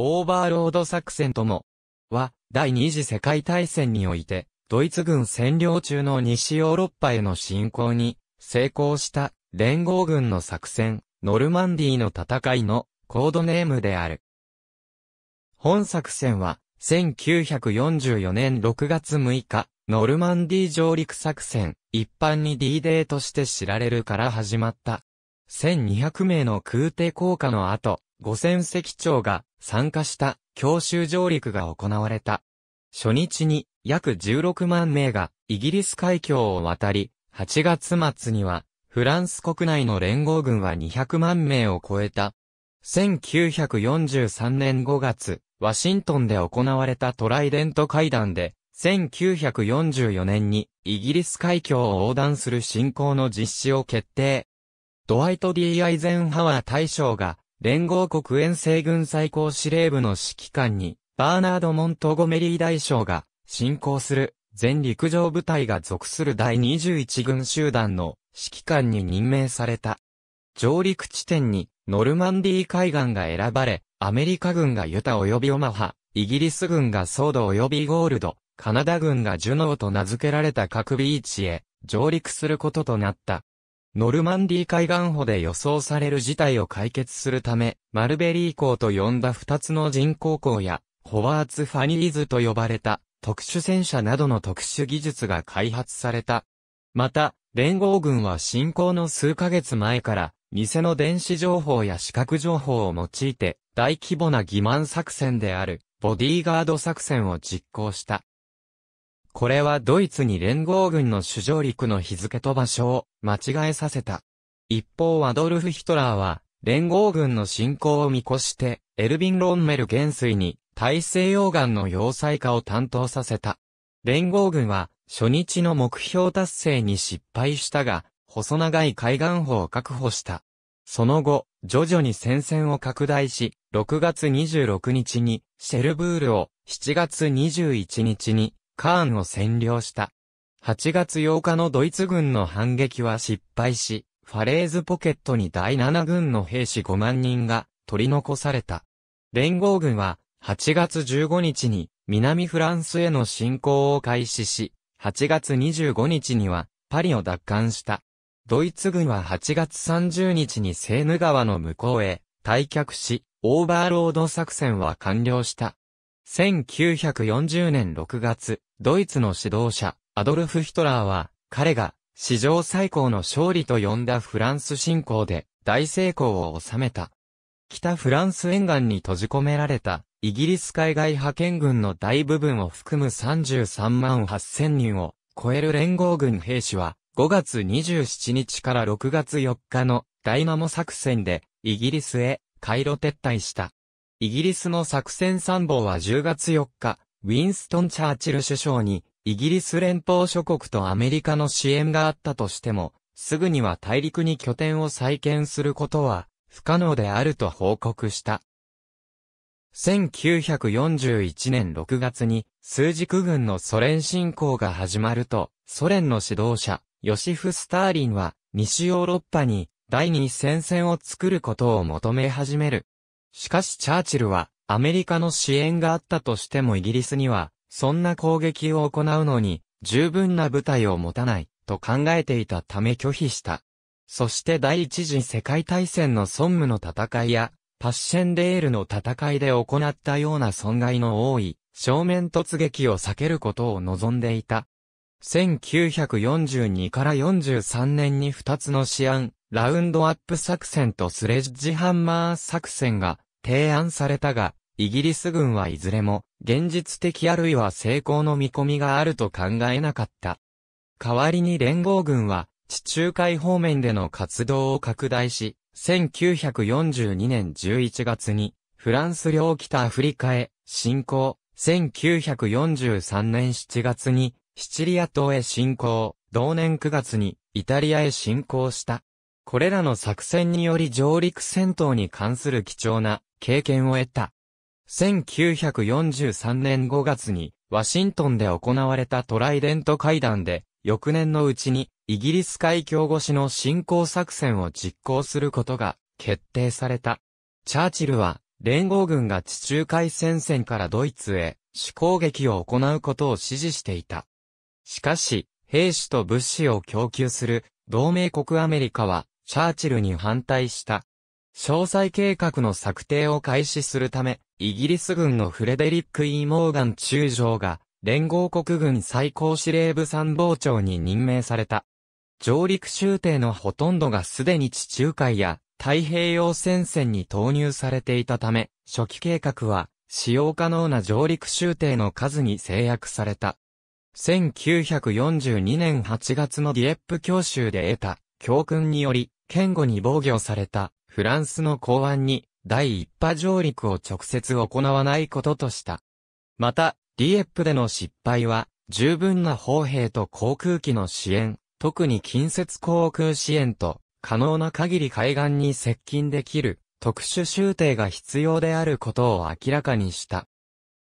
オーバーロード作戦とも、は、第二次世界大戦において、ドイツ軍占領中の西ヨーロッパへの侵攻に、成功した連合軍の作戦、ノルマンディーの戦いのコードネームである。本作戦は、1944年6月6日、ノルマンディー上陸作戦、一般に D デーとして知られるから始まった。1200名の空挺降下の後、五千席長が参加した教習上陸が行われた。初日に約16万名がイギリス海峡を渡り、8月末にはフランス国内の連合軍は200万名を超えた。1943年5月、ワシントンで行われたトライデント会談で、1944年にイギリス海峡を横断する進行の実施を決定。ドワイト・ D・ アイゼンハワー大将が連合国遠征軍最高司令部の指揮官に、バーナード・モントゴメリー大将が、進行する、全陸上部隊が属する第21軍集団の指揮官に任命された。上陸地点にノルマンディー海岸が選ばれ、アメリカ軍がユタ及びオマハ、イギリス軍がソード及びゴールド、カナダ軍がジュノーと名付けられた各ビーチへ上陸することとなった。ノルマンディ海岸歩で予想される事態を解決するため、マルベリー港と呼んだ二つの人工港や、ホワーツ・ファニーズと呼ばれた、特殊戦車などの特殊技術が開発された。また、連合軍は侵攻の数ヶ月前から、偽の電子情報や視覚情報を用いて、大規模な欺瞞作戦である、ボディーガード作戦を実行した。これはドイツに連合軍の主上陸の日付と場所を間違えさせた。一方アドルフ・ヒトラーは、連合軍の侵攻を見越して、エルビン・ロンメル元帥に、大西洋岸の要塞化を担当させた。連合軍は、初日の目標達成に失敗したが、細長い海岸砲を確保した。その後、徐々に戦線を拡大し、6月26日にシェルブールを、7月21日にカーンを占領した。8月8日のドイツ軍の反撃は失敗し、ファレーズポケットに第7軍の兵士5万人が取り残された。連合軍は8月15日に南フランスへの侵攻を開始し、8月25日にはパリを奪還した。ドイツ軍は8月30日にセーヌ川の向こうへ退却し、オーバーロード作戦は完了した。1940年6月、ドイツの指導者、アドルフ・ヒトラーは、彼が、史上最高の勝利と呼んだフランス侵攻で、大成功を収めた。北フランス沿岸に閉じ込められた、イギリス海外派遣軍の大部分を含む33万8000人を超える連合軍兵士は、5月27日から6月4日の大ナモ作戦で、イギリスへ、回路撤退した。イギリスの作戦参謀は10月4日、ウィンストン・チャーチル首相に、イギリス連邦諸国とアメリカの支援があったとしても、すぐには大陸に拠点を再建することは不可能であると報告した。1941年6月に数軸軍のソ連侵攻が始まると、ソ連の指導者、ヨシフ・スターリンは西ヨーロッパに第二戦線を作ることを求め始める。しかしチャーチルはアメリカの支援があったとしてもイギリスには、そんな攻撃を行うのに、十分な部隊を持たない、と考えていたため拒否した。そして第一次世界大戦のソンムの戦いや、パッシェンデールの戦いで行ったような損害の多い、正面突撃を避けることを望んでいた。1942から43年に2つの試案、ラウンドアップ作戦とスレッジハンマー作戦が提案されたが、イギリス軍はいずれも、現実的あるいは成功の見込みがあると考えなかった。代わりに連合軍は、地中海方面での活動を拡大し、1942年11月に、フランス領北アフリカへ侵攻、1943年7月に、シチリア島へ侵攻、同年9月に、イタリアへ侵攻した。これらの作戦により上陸戦闘に関する貴重な経験を得た。1943年5月に、ワシントンで行われたトライデント会談で、翌年のうちに、イギリス海峡越しの侵攻作戦を実行することが決定された。チャーチルは、連合軍が地中海戦線からドイツへ、主攻撃を行うことを指示していた。しかし、兵士と物資を供給する同盟国アメリカは、チャーチルに反対した。詳細計画の策定を開始するため、イギリス軍のフレデリック・イー・モーガン中将が、連合国軍最高司令部参謀長に任命された。上陸州艇のほとんどがすでに地中海や太平洋戦線に投入されていたため、初期計画は使用可能な上陸州艇の数に制約された。1942年8月のディエップ教習で得た教訓により、堅固に防御されたフランスの港湾に第一波上陸を直接行わないこととした。また、リエップでの失敗は、十分な砲兵と航空機の支援、特に近接航空支援と、可能な限り海岸に接近できる、特殊修定が必要であることを明らかにした。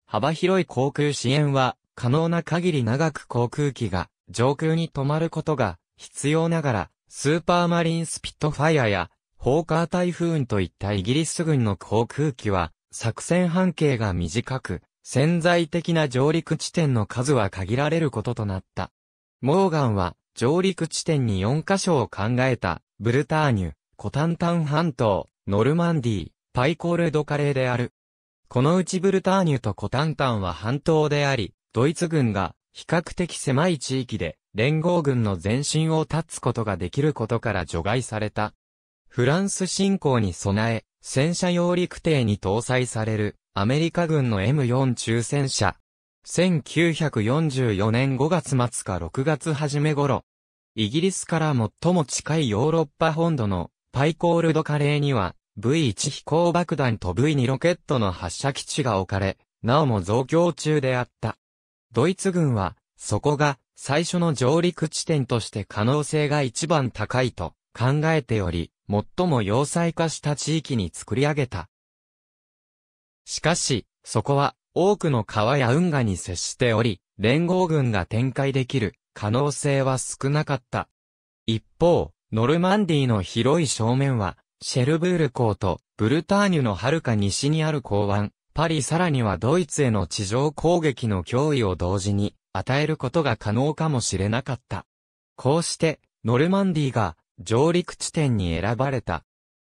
幅広い航空支援は、可能な限り長く航空機が上空に止まることが必要ながら、スーパーマリンスピットファイアやホーカー台風といったイギリス軍の航空機は、作戦半径が短く、潜在的な上陸地点の数は限られることとなった。モーガンは、上陸地点に4箇所を考えた、ブルターニュ、コタンタン半島、ノルマンディー、パイコールドカレーである。このうちブルターニュとコタンタンは半島であり、ドイツ軍が比較的狭い地域で連合軍の前進を断つことができることから除外された。フランス侵攻に備え、戦車用陸艇に搭載される、アメリカ軍の M4 中戦車。1944年5月末か6月初め頃、イギリスから最も近いヨーロッパ本土のパイコールドカレーには V1 飛行爆弾と V2 ロケットの発射基地が置かれ、なおも増強中であった。ドイツ軍は、そこが最初の上陸地点として可能性が一番高いと考えており、最も要塞化した地域に作り上げた。しかし、そこは多くの川や運河に接しており、連合軍が展開できる可能性は少なかった。一方、ノルマンディの広い正面は、シェルブール港とブルターニュの遥か西にある港湾、パリさらにはドイツへの地上攻撃の脅威を同時に与えることが可能かもしれなかった。こうして、ノルマンディが上陸地点に選ばれた。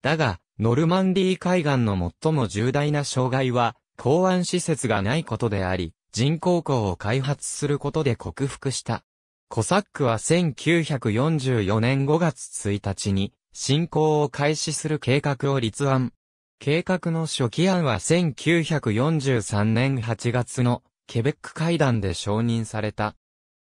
だが、ノルマンディー海岸の最も重大な障害は、港湾施設がないことであり、人工港を開発することで克服した。コサックは1944年5月1日に、侵攻を開始する計画を立案。計画の初期案は1943年8月のケベック会談で承認された。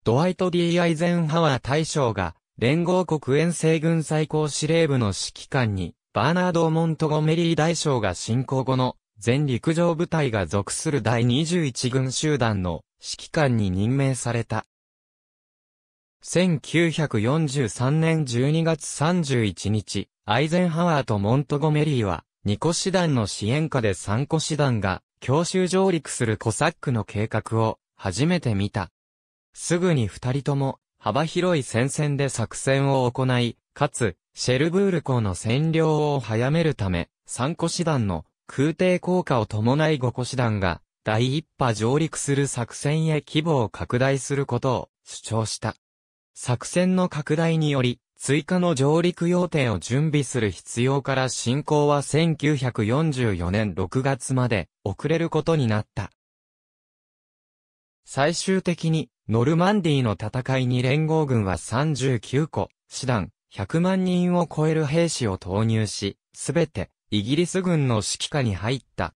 ドワイト・ D・ アイゼンハワー大将が連合国遠征軍最高司令部の指揮官に、バーナード・モントゴメリー大将が侵攻後の、全陸上部隊が属する第21軍集団の指揮官に任命された。1943年12月31日、アイゼンハワーとモントゴメリーは、2個師団の支援下で3個師団が、強襲上陸するコサックの計画を、初めて見た。すぐに二人とも、幅広い戦線で作戦を行い、かつ、シェルブール港の占領を早めるため、三個師団の空挺効果を伴い五個師団が第一波上陸する作戦へ規模を拡大することを主張した。作戦の拡大により、追加の上陸要点を準備する必要から進行は1944年6月まで遅れることになった。最終的にノルマンディの戦いに連合軍は39個、師団、100万人を超える兵士を投入し、すべて、イギリス軍の指揮下に入った。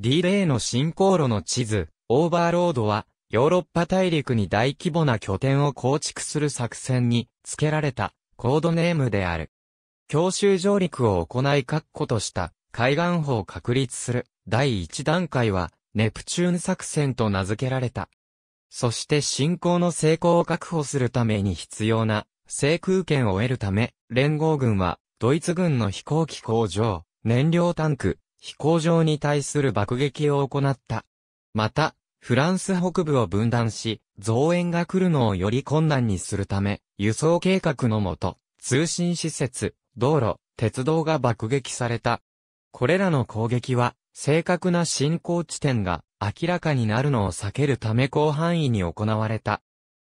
D0 の進行路の地図、オーバーロードは、ヨーロッパ大陸に大規模な拠点を構築する作戦に付けられたコードネームである。強襲上陸を行い確固とした海岸砲を確立する第一段階はネプチューン作戦と名付けられた。そして信仰の成功を確保するために必要な制空権を得るため、連合軍はドイツ軍の飛行機工場、燃料タンク、飛行場に対する爆撃を行った。また、フランス北部を分断し、増援が来るのをより困難にするため、輸送計画のもと、通信施設、道路、鉄道が爆撃された。これらの攻撃は、正確な進行地点が明らかになるのを避けるため広範囲に行われた。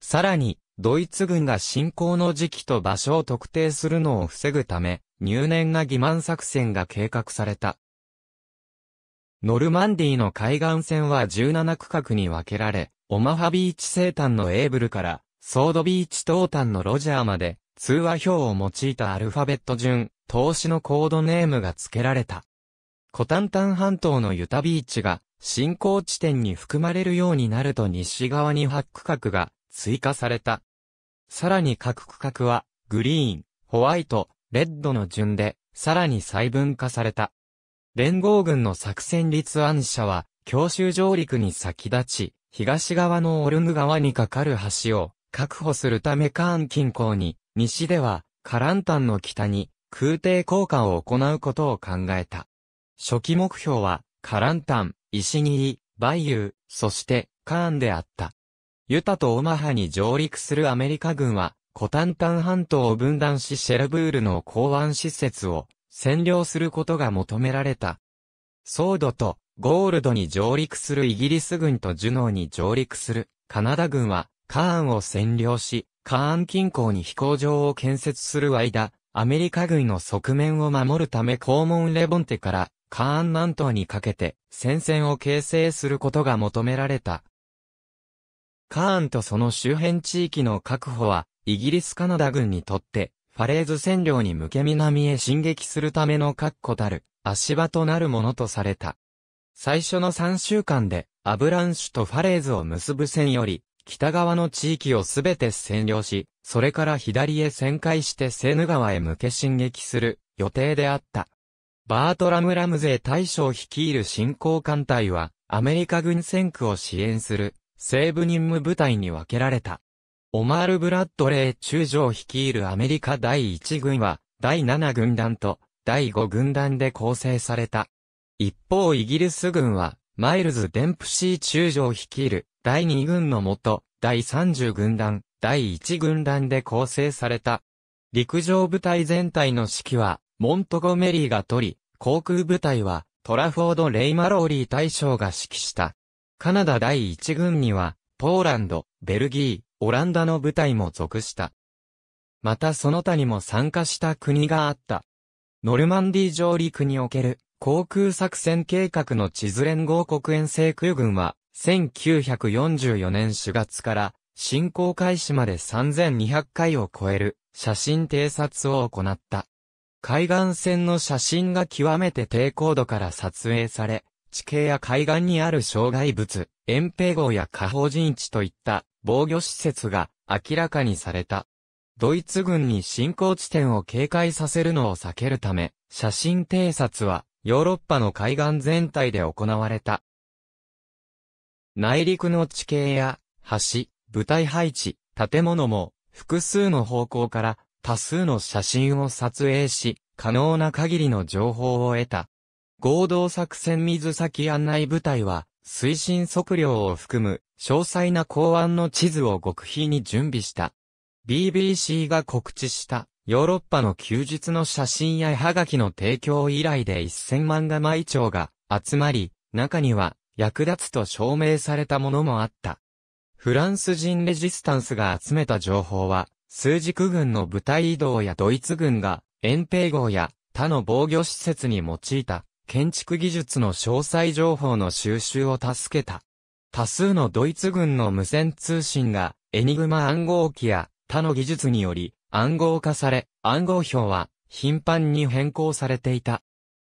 さらに、ドイツ軍が侵攻の時期と場所を特定するのを防ぐため、入念な欺瞞作戦が計画された。ノルマンディの海岸線は17区画に分けられ、オマハビーチ西端のエーブルから、ソードビーチ東端のロジャーまで、通話表を用いたアルファベット順、投資のコードネームが付けられた。コタンタン半島のユタビーチが、進行地点に含まれるようになると西側に8区画が追加された。さらに各区画は、グリーン、ホワイト、レッドの順で、さらに細分化された。連合軍の作戦立案者は、強襲上陸に先立ち、東側のオルム川に架かる橋を確保するためカーン近郊に、西では、カランタンの北に、空挺降下を行うことを考えた。初期目標は、カランタン、石切、バイユー、そして、カーンであった。ユタとオマハに上陸するアメリカ軍は、コタンタン半島を分断しシェルブールの港湾施設を占領することが求められた。ソードとゴールドに上陸するイギリス軍とジュノーに上陸するカナダ軍はカーンを占領し、カーン近郊に飛行場を建設する間、アメリカ軍の側面を守るため肛門レボンテからカーン南東にかけて戦線を形成することが求められた。カーンとその周辺地域の確保は、イギリスカナダ軍にとって、ファレーズ占領に向け南へ進撃するための確固たる足場となるものとされた。最初の3週間で、アブランシュとファレーズを結ぶ線より、北側の地域をすべて占領し、それから左へ旋回してセーヌ川へ向け進撃する予定であった。バートラム・ラムゼ大将率いる侵攻艦隊は、アメリカ軍戦区を支援する、西部任務部隊に分けられた。オマール・ブラッドレー中将率いるアメリカ第1軍は、第7軍団と、第5軍団で構成された。一方イギリス軍は、マイルズ・デンプシー中将率いる、第2軍のもと、第30軍団、第1軍団で構成された。陸上部隊全体の指揮は、モントゴメリーが取り、航空部隊はトラフォード・レイ・マローリー大将が指揮した。カナダ第一軍には、ポーランド、ベルギー、オランダの部隊も属した。またその他にも参加した国があった。ノルマンディ上陸における航空作戦計画の地図連合国遠征空軍は、1944年4月から進行開始まで3200回を超える写真偵察を行った。海岸線の写真が極めて低高度から撮影され、地形や海岸にある障害物、遠平号や下方陣地といった防御施設が明らかにされた。ドイツ軍に進行地点を警戒させるのを避けるため、写真偵察はヨーロッパの海岸全体で行われた。内陸の地形や橋、部隊配置、建物も複数の方向から多数の写真を撮影し、可能な限りの情報を得た。合同作戦水先案内部隊は、推進測量を含む、詳細な港湾の地図を極秘に準備した。BBC が告知した、ヨーロッパの休日の写真や絵はがきの提供依頼で1000万画毎帳が集まり、中には、役立つと証明されたものもあった。フランス人レジスタンスが集めた情報は、枢軸軍の部隊移動やドイツ軍が、遠平号や他の防御施設に用いた、建築技術の詳細情報の収集を助けた。多数のドイツ軍の無線通信が、エニグマ暗号機や他の技術により暗号化され、暗号表は頻繁に変更されていた。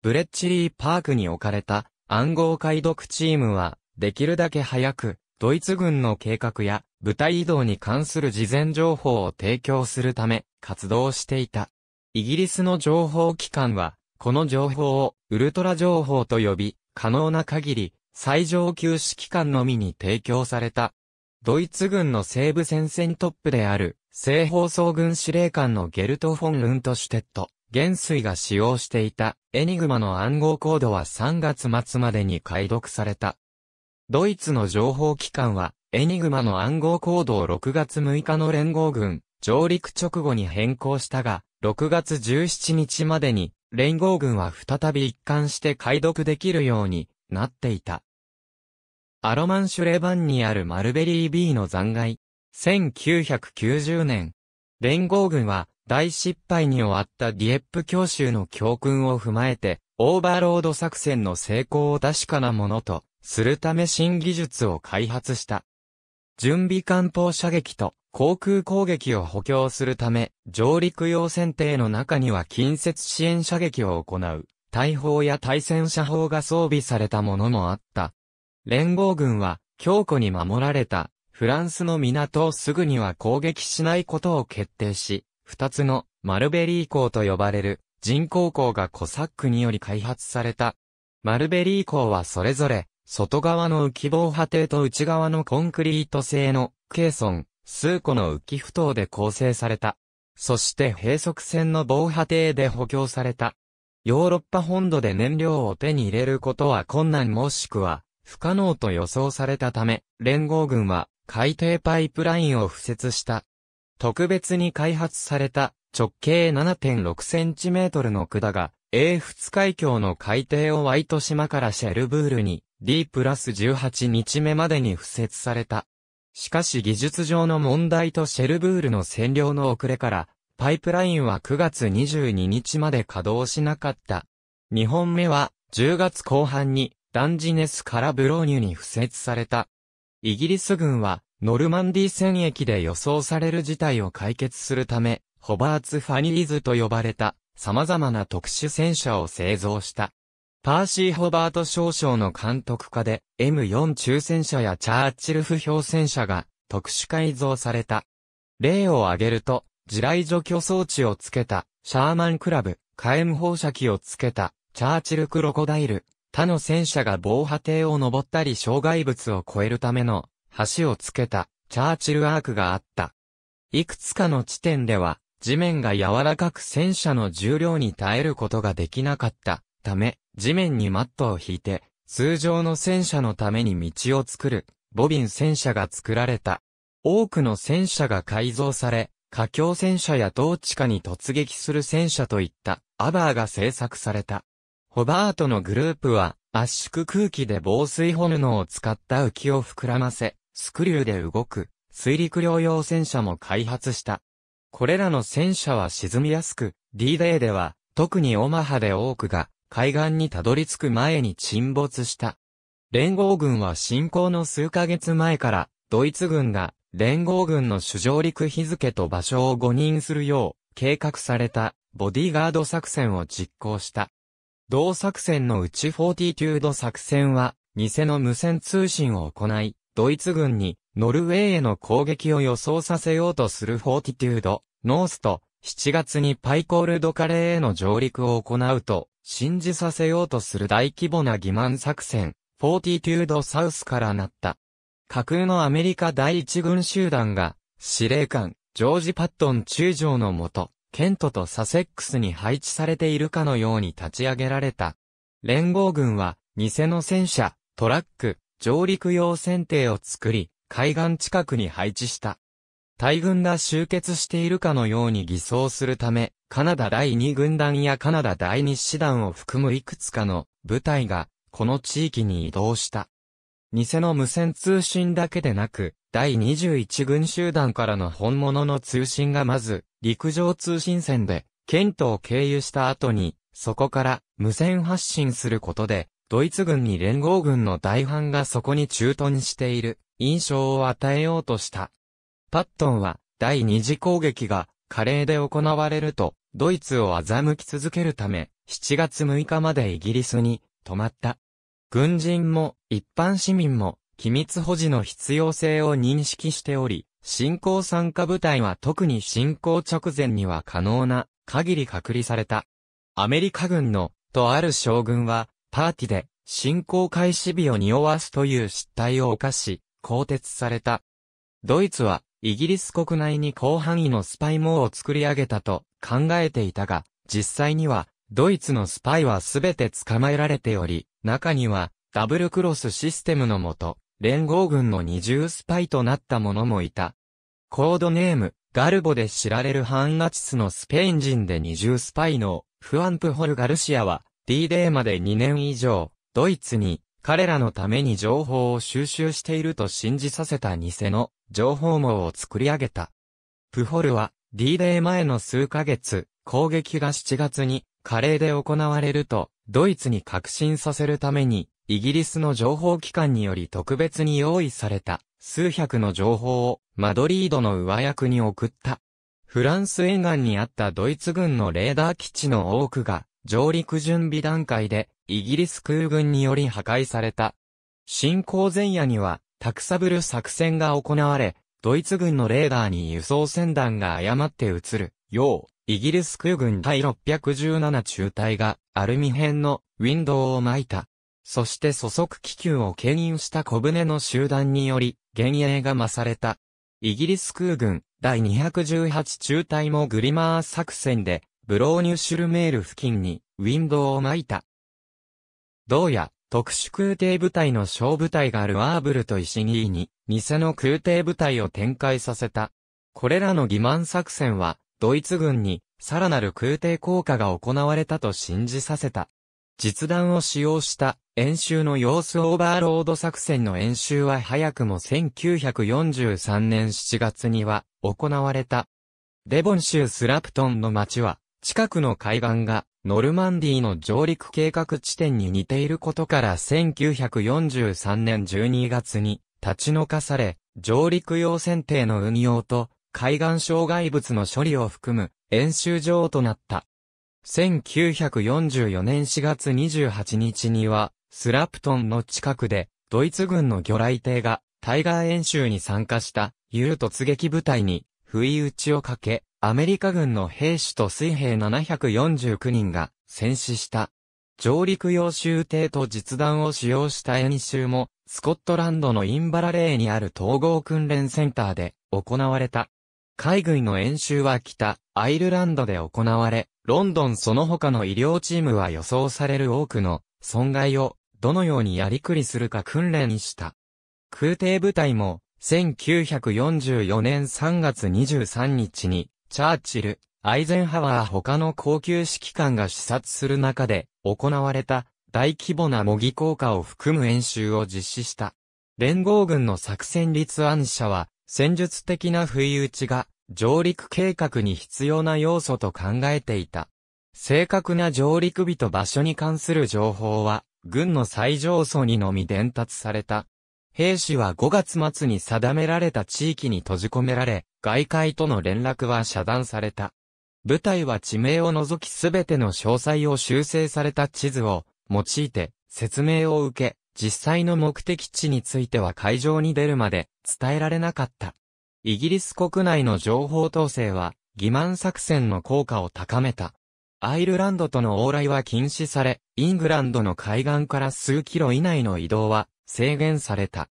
ブレッチリーパークに置かれた暗号解読チームは、できるだけ早くドイツ軍の計画や部隊移動に関する事前情報を提供するため活動していた。イギリスの情報機関は、この情報をウルトラ情報と呼び、可能な限り最上級指揮官のみに提供された。ドイツ軍の西部戦線トップである、西方総軍司令官のゲルト・フォン・ウントシュテット、元帥が使用していたエニグマの暗号コードは3月末までに解読された。ドイツの情報機関は、エニグマの暗号コードを6月6日の連合軍、上陸直後に変更したが、6月17日までに、連合軍は再び一貫して解読できるようになっていた。アロマンシュレバンにあるマルベリー B の残骸。1990年、連合軍は大失敗に終わったディエップ教習の教訓を踏まえて、オーバーロード作戦の成功を確かなものとするため新技術を開発した。準備艦砲射撃と航空攻撃を補強するため、上陸用船艇の中には近接支援射撃を行う、大砲や対戦車砲が装備されたものもあった。連合軍は、強固に守られた、フランスの港をすぐには攻撃しないことを決定し、二つの、マルベリー港と呼ばれる、人工港がコサックにより開発された。マルベリー港はそれぞれ、外側の浮き防波堤と内側のコンクリート製の、ケーソン、数個の浮き不等で構成された。そして閉塞線の防波堤で補強された。ヨーロッパ本土で燃料を手に入れることは困難もしくは不可能と予想されたため、連合軍は海底パイプラインを敷設した。特別に開発された直径7.6センチメートルの管が、英仏海峡の海底をワイト島からシェルブールに D プラス18日目までに付設された。しかし技術上の問題とシェルブールの占領の遅れから、パイプラインは9月22日まで稼働しなかった。2本目は、10月後半に、ダンジネスからブローニュに付設された。イギリス軍は、ノルマンディ戦役で予想される事態を解決するため、ホバーツ・ファニーズと呼ばれた、様々な特殊戦車を製造した。パーシー・ホバート少将の監督下で M4 抽選車やチャーチル不評戦車が特殊改造された。例を挙げると、地雷除去装置をつけた、シャーマンクラブ、火炎放射器をつけた、チャーチルクロコダイル、他の戦車が防波堤を登ったり障害物を越えるための橋をつけた、チャーチルアークがあった。いくつかの地点では、地面が柔らかく戦車の重量に耐えることができなかったため、地面にマットを引いて、通常の戦車のために道を作る、ボビン戦車が作られた。多くの戦車が改造され、架境戦車や統治下に突撃する戦車といった、アバーが製作された。ホバートのグループは、圧縮空気で防水炎を使った浮きを膨らませ、スクリューで動く、水陸両用戦車も開発した。これらの戦車は沈みやすく、D-Day では、特にオマハで多くが、海岸にたどり着く前に沈没した。連合軍は侵攻の数ヶ月前から、ドイツ軍が連合軍の主上陸日付と場所を誤認するよう、計画されたボディーガード作戦を実行した。同作戦のうちュード作戦は、偽の無線通信を行い、ドイツ軍にノルウェーへの攻撃を予想させようとするフォーティテュード、ノースと、7月にパイコールドカレーへの上陸を行うと、信じさせようとする大規模な欺瞞作戦、フォーティテュード・サウスからなった。架空のアメリカ第一軍集団が、司令官、ジョージ・パットン中将のもと、ケントとサセックスに配置されているかのように立ち上げられた。連合軍は、偽の戦車、トラック、上陸用船艇を作り、海岸近くに配置した。大軍が集結しているかのように偽装するため、カナダ第2軍団やカナダ第2師団を含むいくつかの部隊が、この地域に移動した。偽の無線通信だけでなく、第21軍集団からの本物の通信がまず、陸上通信線で、ケントを経由した後に、そこから無線発信することで、ドイツ軍に連合軍の大半がそこに駐屯している印象を与えようとした。パットンは、第二次攻撃が、華麗で行われると、ドイツを欺き続けるため、7月6日までイギリスに泊まった。軍人も一般市民も機密保持の必要性を認識しており、侵攻参加部隊は特に侵攻直前には可能な限り隔離された。アメリカ軍のとある将軍はパーティで侵攻開始日を匂わすという失態を犯し、更迭された。ドイツはイギリス国内に広範囲のスパイ網を作り上げたと考えていたが、実際には、ドイツのスパイはすべて捕まえられており、中には、ダブルクロスシステムのもと、連合軍の二重スパイとなった者もいた。コードネーム、ガルボで知られる反ナチスのスペイン人で二重スパイのフアンプホル・ガルシアは、D デーまで2年以上、ドイツに彼らのために情報を収集していると信じさせた偽の情報網を作り上げた。プホルは D デー前の数ヶ月、攻撃が7月にカレーで行われると、ドイツに革新させるために、イギリスの情報機関により特別に用意された数百の情報をマドリードの上役に送った。フランス沿岸にあったドイツ軍のレーダー基地の多くが上陸準備段階でイギリス空軍により破壊された。進行前夜には、タクサブル作戦が行われ、ドイツ軍のレーダーに輸送船団が誤って映る、よう、イギリス空軍第617中隊が、アルミ編のウィンドウを巻いた。そして素速気球を牽引した小舟の集団により、幻影が増された。イギリス空軍第218中隊もグリマー作戦で、ブローニュシュルメール付近にウィンドウを巻いた。同夜、特殊空挺部隊の小部隊があるワーブルと石ニに、偽の空挺部隊を展開させた。これらの欺瞞作戦は、ドイツ軍に、さらなる空挺効果が行われたと信じさせた。実弾を使用した演習の様子オーバーロード作戦の演習は早くも1943年7月には行われた。デボン州スラプトンの町は近くの海岸がノルマンディの上陸計画地点に似ていることから1943年12月に立ち退かされ、上陸用船艇の運用と海岸障害物の処理を含む演習場となった。1944年4月28日には、スラプトンの近くで、ドイツ軍の魚雷艇が、タイガー演習に参加した、ユー突撃部隊に、不意打ちをかけ、アメリカ軍の兵士と水兵749人が戦死した。上陸用襲艇と実弾を使用した演習も、スコットランドのインバラレーにある統合訓練センターで行われた。海軍の演習は北、アイルランドで行われ、ロンドンその他の医療チームは予想される多くの損害をどのようにやりくりするか訓練した。空挺部隊も1944年3月23日にチャーチル、アイゼンハワー他の高級指揮官が視察する中で行われた大規模な模擬効果を含む演習を実施した。連合軍の作戦立案者は戦術的な不意打ちが上陸計画に必要な要素と考えていた。正確な上陸日と場所に関する情報は軍の最上層にのみ伝達された。兵士は5月末に定められた地域に閉じ込められ、外界との連絡は遮断された。部隊は地名を除きすべての詳細を修正された地図を用いて説明を受け、実際の目的地については会場に出るまで伝えられなかった。イギリス国内の情報統制は、欺瞞作戦の効果を高めた。アイルランドとの往来は禁止され、イングランドの海岸から数キロ以内の移動は制限された。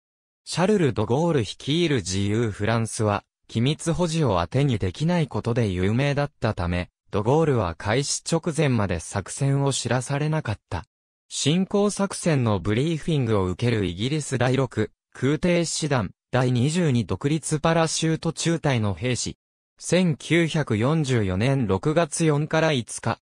シャルル・ド・ゴール率いる自由フランスは、機密保持を当てにできないことで有名だったため、ド・ゴールは開始直前まで作戦を知らされなかった。進行作戦のブリーフィングを受けるイギリス第6、空挺師団、第22独立パラシュート中隊の兵士。1944年6月4から5日。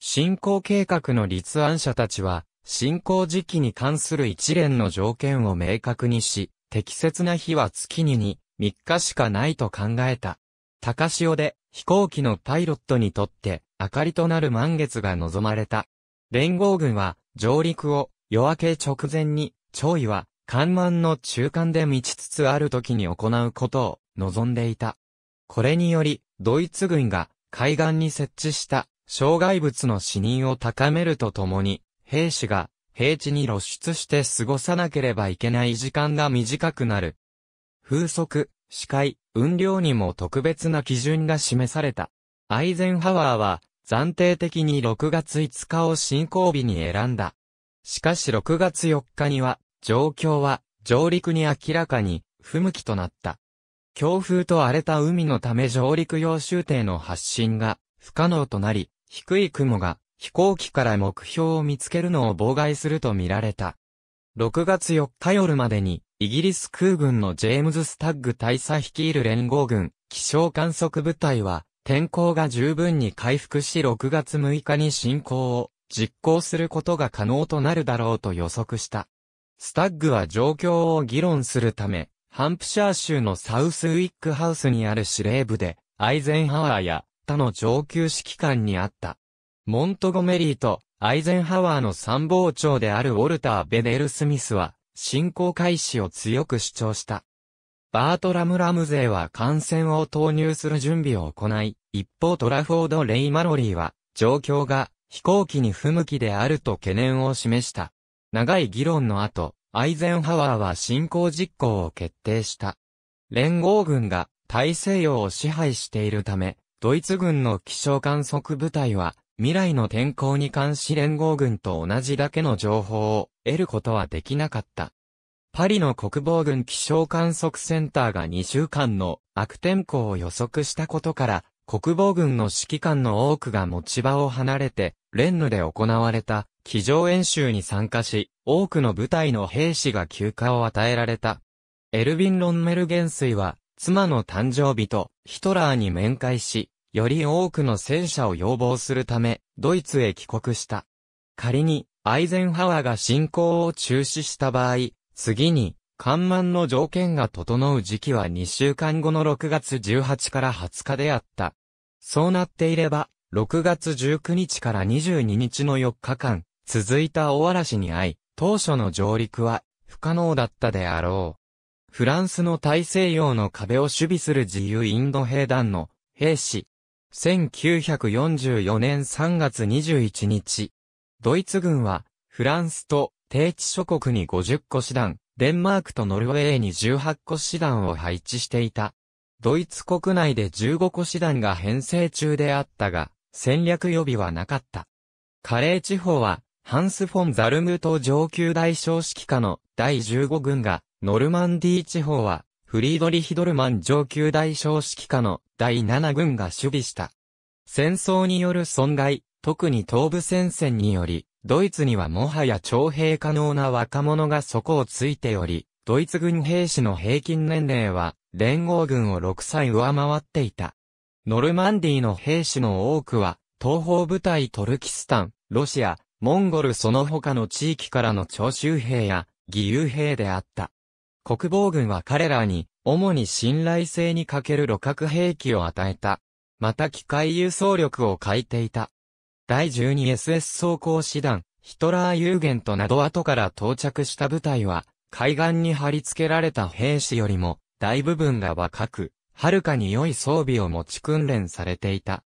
進行計画の立案者たちは、進行時期に関する一連の条件を明確にし、適切な日は月に2、3日しかないと考えた。高潮で飛行機のパイロットにとって明かりとなる満月が望まれた。連合軍は上陸を夜明け直前に潮位は緩慢の中間で満ちつつある時に行うことを望んでいた。これによりドイツ軍が海岸に設置した障害物の死認を高めるとともに兵士が平地に露出して過ごさなければいけない時間が短くなる。風速、視界、運量にも特別な基準が示された。アイゼンハワーは暫定的に6月5日を進行日に選んだ。しかし6月4日には状況は上陸に明らかに不向きとなった。強風と荒れた海のため上陸用終艇の発進が不可能となり、低い雲が飛行機から目標を見つけるのを妨害すると見られた。6月4日夜までに、イギリス空軍のジェームズ・スタッグ大佐率いる連合軍、気象観測部隊は、天候が十分に回復し6月6日に進行を実行することが可能となるだろうと予測した。スタッグは状況を議論するため、ハンプシャー州のサウスウィックハウスにある司令部で、アイゼンハワーや他の上級指揮官にあった。モントゴメリーとアイゼンハワーの参謀長であるウォルター・ベデル・スミスは、侵攻開始を強く主張した。バートラム・ラムゼーは艦船を投入する準備を行い、一方トラフォード・レイ・マロリーは、状況が飛行機に不向きであると懸念を示した。長い議論の後、アイゼンハワーは侵攻実行を決定した。連合軍が大西洋を支配しているため、ドイツ軍の気象観測部隊は未来の天候に関し連合軍と同じだけの情報を得ることはできなかった。パリの国防軍気象観測センターが2週間の悪天候を予測したことから、国防軍の指揮官の多くが持ち場を離れて、レンヌで行われた機上演習に参加し、多くの部隊の兵士が休暇を与えられた。エルヴィン・ロンメル元帥は、妻の誕生日とヒトラーに面会し、より多くの戦車を要望するため、ドイツへ帰国した。仮に、アイゼンハワーが進行を中止した場合、次に、緩慢の条件が整う時期は2週間後の6月18から20日であった。そうなっていれば、6月19日から22日の4日間、続いた大嵐に遭い、当初の上陸は不可能だったであろう。フランスの大西洋の壁を守備する自由インド兵団の兵士、1944年3月21日、ドイツ軍は、フランスと低地諸国に50個師団、デンマークとノルウェーに18個師団を配置していた。ドイツ国内で15個師団が編成中であったが、戦略予備はなかった。カレー地方は、ハンス・フォン・ザルムト上級大将指揮下の第15軍が、ノルマンディー地方は、フリードリヒドルマン上級大少指揮下の第7軍が守備した。戦争による損害、特に東部戦線により、ドイツにはもはや徴兵可能な若者が底をついており、ドイツ軍兵士の平均年齢は、連合軍を6歳上回っていた。ノルマンディの兵士の多くは、東方部隊トルキスタン、ロシア、モンゴルその他の地域からの徴集兵や義勇兵であった。国防軍は彼らに、主に信頼性に欠ける路角兵器を与えた。また機械輸送力を欠いていた。第 12SS 装甲師団、ヒトラーユーゲントなど後から到着した部隊は、海岸に貼り付けられた兵士よりも、大部分が若く、はるかに良い装備を持ち訓練されていた。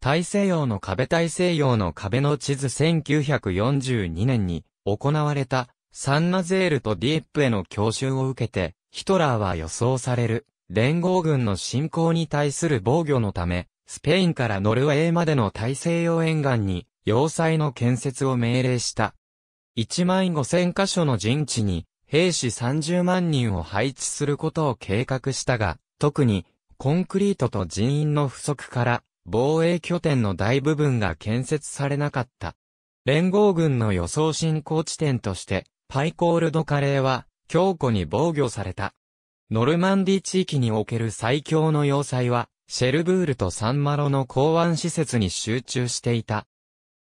大西洋の壁大西洋の壁の地図1942年に行われたサンナゼールとディエップへの強襲を受けて、ヒトラーは予想される、連合軍の侵攻に対する防御のため、スペインからノルウェーまでの大西洋沿岸に、要塞の建設を命令した。1万5000カ所の陣地に、兵士30万人を配置することを計画したが、特に、コンクリートと人員の不足から、防衛拠点の大部分が建設されなかった。連合軍の予想進行地点として、パイコールドカレーは、強固に防御された。ノルマンディ地域における最強の要塞は、シェルブールとサンマロの港湾施設に集中していた。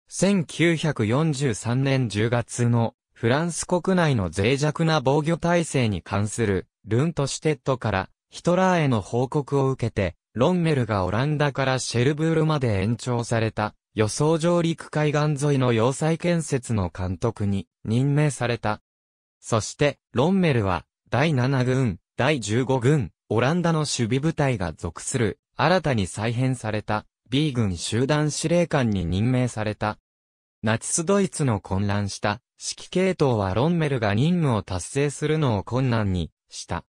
1943年10月のフランス国内の脆弱な防御体制に関するルントシュテットからヒトラーへの報告を受けて、ロンメルがオランダからシェルブールまで延長された。予想上陸海岸沿いの要塞建設の監督に任命された。そして、ロンメルは、第7軍、第15軍、オランダの守備部隊が属する、新たに再編された、B 軍集団司令官に任命された。ナチスドイツの混乱した指揮系統はロンメルが任務を達成するのを困難にした。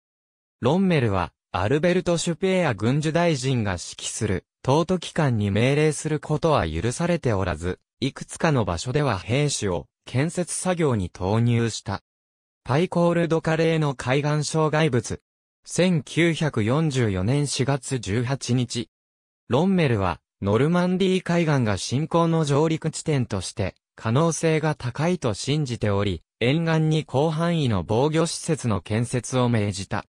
ロンメルはアルベルト・シュペーア軍需大臣が指揮する東都機関に命令することは許されておらず、いくつかの場所では兵士を建設作業に投入した。パイコールドカレーの海岸障害物。1944年4月18日。ロンメルは、ノルマンディー海岸が侵攻の上陸地点として、可能性が高いと信じており、沿岸に広範囲の防御施設の建設を命じた。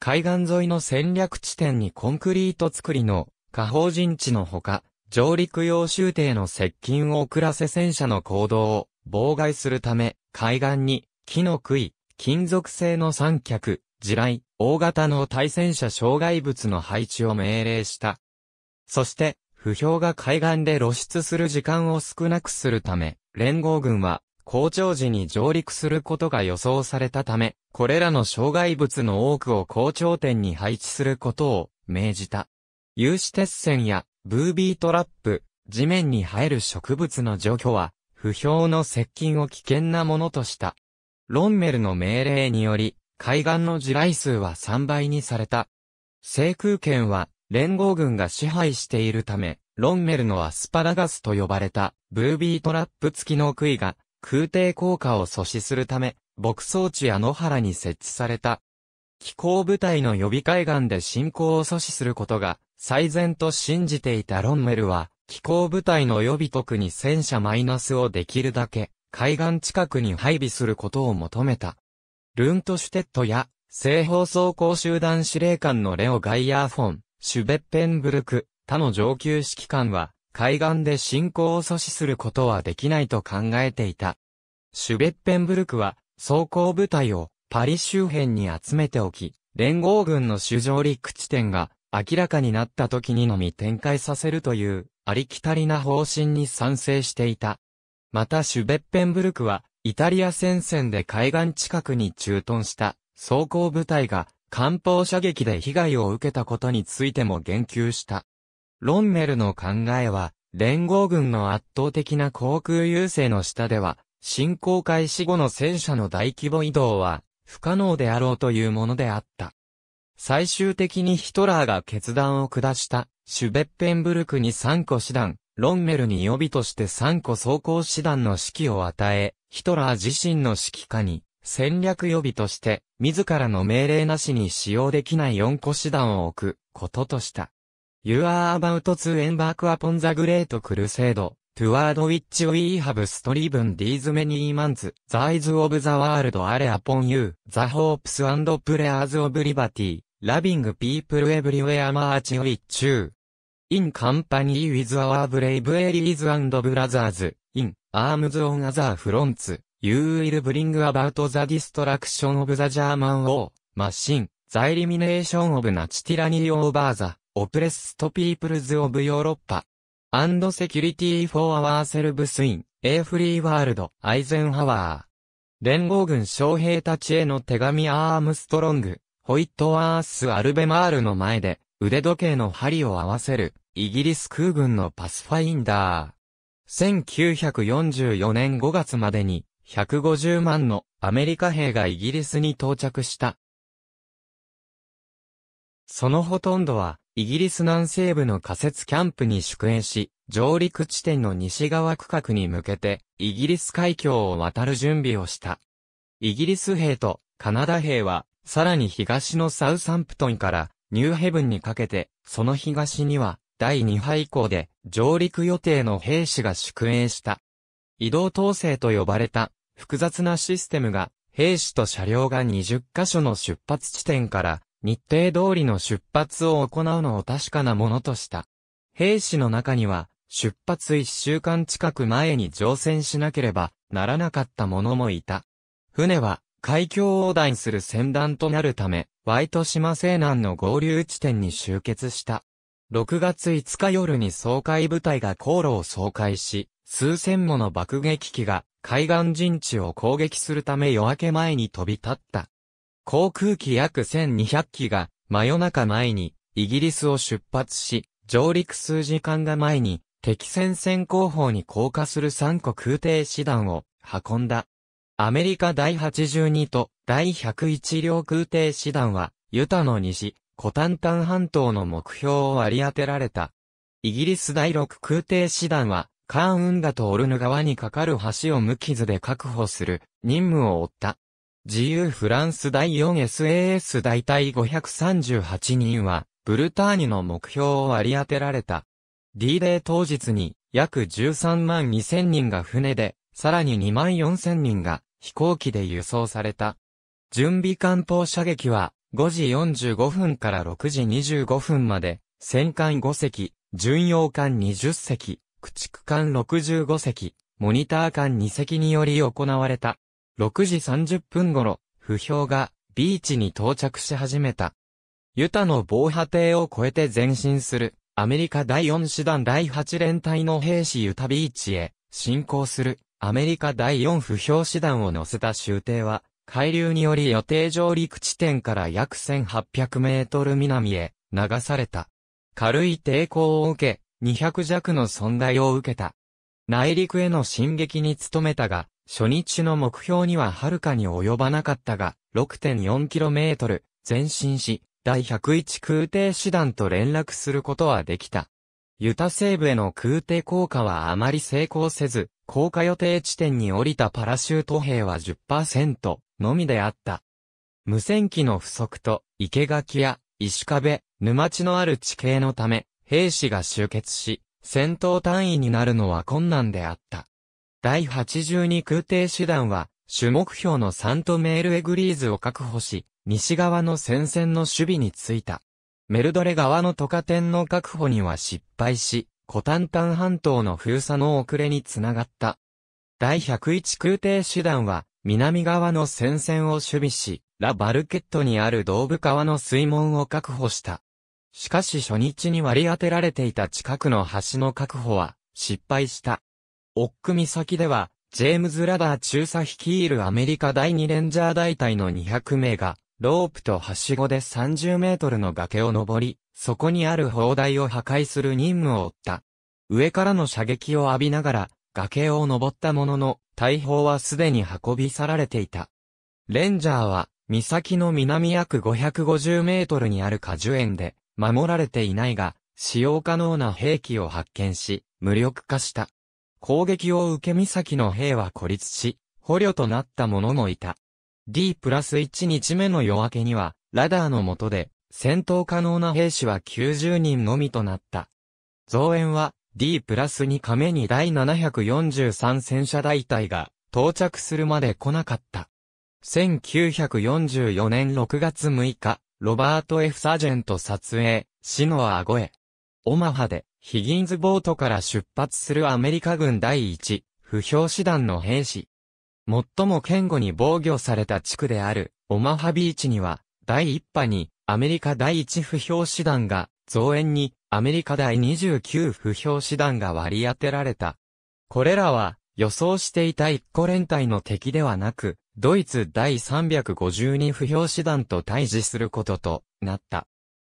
海岸沿いの戦略地点にコンクリート作りの下方陣地のほか、上陸用州艇の接近を遅らせ戦車の行動を妨害するため、海岸に木の杭、金属製の三脚、地雷、大型の対戦車障害物の配置を命令した。そして、不評が海岸で露出する時間を少なくするため、連合軍は、校長時に上陸することが予想されたため、これらの障害物の多くを好調点に配置することを命じた。有刺鉄線やブービートラップ、地面に生える植物の除去は、不評の接近を危険なものとした。ロンメルの命令により、海岸の地雷数は3倍にされた。制空権は、連合軍が支配しているため、ロンメルのアスパラガスと呼ばれた、ブービートラップ付きの杭が、空挺効果を阻止するため、牧草地や野原に設置された。気候部隊の予備海岸で進行を阻止することが、最善と信じていたロンメルは、気候部隊の予備特に戦車マイナスをできるだけ、海岸近くに配備することを求めた。ルントシュテットや、西方装甲集団司令官のレオ・ガイヤーフォン、シュベッペンブルク、他の上級指揮官は、海岸で進行を阻止することはできないと考えていた。シュベッペンブルクは、装甲部隊をパリ周辺に集めておき、連合軍の主上陸地点が明らかになった時にのみ展開させるという、ありきたりな方針に賛成していた。またシュベッペンブルクは、イタリア戦線で海岸近くに駐屯した装甲部隊が艦砲射撃で被害を受けたことについても言及した。ロンメルの考えは、連合軍の圧倒的な航空優勢の下では、侵攻開始後の戦車の大規模移動は不可能であろうというものであった。最終的にヒトラーが決断を下した、シュベッペンブルクに3個師団、ロンメルに予備として3個装甲師団の指揮を与え、ヒトラー自身の指揮下に、戦略予備として、自らの命令なしに使用できない4個師団を置く、こととした。You are about to embark upon the Great Crusade, toward which we have striven these many months, the eyes of the world are upon you, the hopes and prayers of liberty, Loving people everywhere march with you. In company with our brave allies and brothers, in arms on other fronts, you will bring about the destruction of the German war, machine, the elimination of Nazi tyranny over the oppressed peoples of Europe. And security for ourselves in a free world, Eisenhower. 連合軍将兵たちへの手紙アームストロング。ホイットワース・アルベマールの前で、腕時計の針を合わせる、イギリス空軍のパスファインダー。1944年5月までに、150万のアメリカ兵がイギリスに到着した。そのほとんどは、イギリス南西部の仮設キャンプに宿営し、上陸地点の西側区画に向けて、イギリス海峡を渡る準備をした。イギリス兵とカナダ兵は、さらに東のサウサンプトンからニューヘブンにかけて、その東には第2波以降で上陸予定の兵士が宿営した。移動統制と呼ばれた複雑なシステムが兵士と車両が20カ所の出発地点から日程通りの出発を行うのを確かなものとした。兵士の中には出発1週間近く前に乗船しなければならなかった者もいた。船は海峡横断する船団となるため、ワイト島西南の合流地点に集結した。6月5日夜に総海部隊が航路を総海し、数千もの爆撃機が海岸陣地を攻撃するため夜明け前に飛び立った。航空機約1200機が真夜中前にイギリスを出発し、上陸数時間が前に敵戦線後方に降下する3個空挺師団を運んだ。アメリカ第82と第101両空挺師団は、ユタの西、コタンタン半島の目標を割り当てられた。イギリス第6空挺師団は、カーン運河とオルヌ川に架かる橋を無傷で確保する任務を負った。自由フランス第 4SAS 大隊538人は、ブルターニの目標を割り当てられた。D デー当日に約13万2000人が船で、さらに2万4000人が飛行機で輸送された。準備艦砲射撃は5時45分から6時25分まで、戦艦5隻、巡洋艦20隻、駆逐艦65隻、モニター艦2隻により行われた。6時30分頃、不評がビーチに到着し始めた。ユタの防波堤を越えて前進する、アメリカ第4師団第8連隊の兵士ユタビーチへ、進行する。アメリカ第4不評師団を乗せた終艇は、海流により予定上陸地点から約1800メートル南へ流された。軽い抵抗を受け、200弱の損害を受けた。内陸への進撃に努めたが、初日の目標には遥かに及ばなかったが、6.4km 前進し、第101空挺師団と連絡することはできた。ユタ西部への空挺降下はあまり成功せず、降下予定地点に降りたパラシュート兵は10%のみであった。無線機の不足と、生垣や石壁、沼地のある地形のため、兵士が集結し、戦闘単位になるのは困難であった。第82空挺師団は、主目標のサントメールエグリーズを確保し、西側の戦線の守備についた。メルドレ側の渡河天の確保には失敗し、コタンタン半島の封鎖の遅れにつながった。第101空挺手段は、南側の戦線を守備し、ラ・バルケットにある道部川の水門を確保した。しかし初日に割り当てられていた近くの橋の確保は、失敗した。オック岬では、ジェームズ・ラダー中佐率いるアメリカ第2レンジャー大隊の200名が、ロープとはしごで30メートルの崖を登り、そこにある砲台を破壊する任務を負った。上からの射撃を浴びながら、崖を登ったものの、大砲はすでに運び去られていた。レンジャーは、岬の南約550メートルにある果樹園で、守られていないが、使用可能な兵器を発見し、無力化した。攻撃を受け岬の兵は孤立し、捕虜となった者もいた。D プラス1日目の夜明けには、ラダーの下で、戦闘可能な兵士は90人のみとなった。増援は、D プラス2日目に第743戦車大隊が到着するまで来なかった。1944年6月6日、ロバート・ F・ サージェント撮影、シノア・ゴエ。オマハで、ヒギンズボートから出発するアメリカ軍第1、不評師団の兵士。最も堅固に防御された地区である、オマハビーチには、第1波に、アメリカ第1不評師団が、増援に、アメリカ第29不評師団が割り当てられた。これらは、予想していた一個連隊の敵ではなく、ドイツ第352不評師団と対峙することとなった。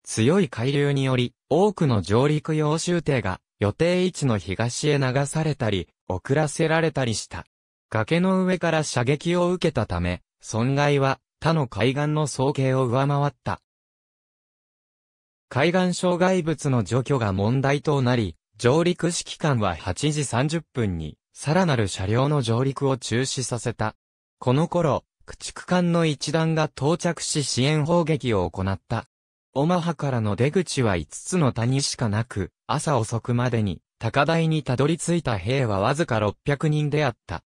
強い海流により、多くの上陸用州艇が予定位置の東へ流されたり、遅らせられたりした。崖の上から射撃を受けたため、損害は他の海岸の総計を上回った。海岸障害物の除去が問題となり、上陸指揮官は8時30分に、さらなる車両の上陸を中止させた。この頃、駆逐艦の一団が到着し支援砲撃を行った。オマハからの出口は5つの谷しかなく、朝遅くまでに、高台にたどり着いた兵はわずか600人であった。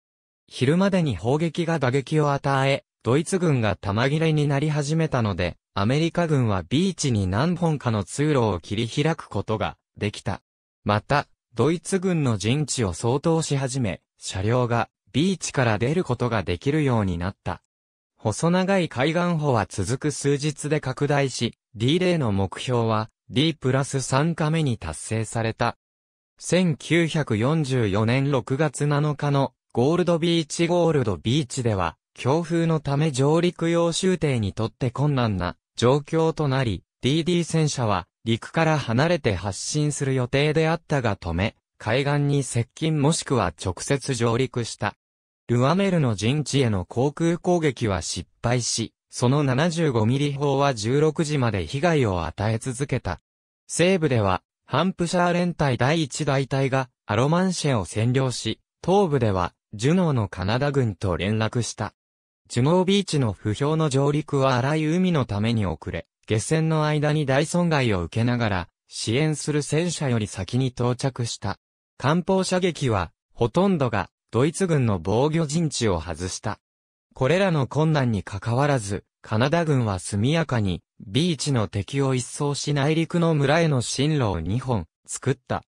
昼までに砲撃が打撃を与え、ドイツ軍が玉切れになり始めたので、アメリカ軍はビーチに何本かの通路を切り開くことができた。また、ドイツ軍の陣地を相当し始め、車両がビーチから出ることができるようになった。細長い海岸砲は続く数日で拡大し、d イの目標は D プラス3日目に達成された。1944年6月7日のゴールドビーチゴールドビーチでは、強風のため上陸用終艇にとって困難な状況となり、DD 戦車は陸から離れて発進する予定であったが止め、海岸に接近もしくは直接上陸した。ルアメルの陣地への航空攻撃は失敗し、その75ミリ砲は16時まで被害を与え続けた。西部では、ハンプシャー連隊第1大隊がアロマンシェを占領し、東部では、ジュノーのカナダ軍と連絡した。ジュノービーチの不評の上陸は荒い海のために遅れ、下船の間に大損害を受けながら、支援する戦車より先に到着した。艦砲射撃は、ほとんどが、ドイツ軍の防御陣地を外した。これらの困難に関わらず、カナダ軍は速やかに、ビーチの敵を一掃し内陸の村への進路を2本、作った。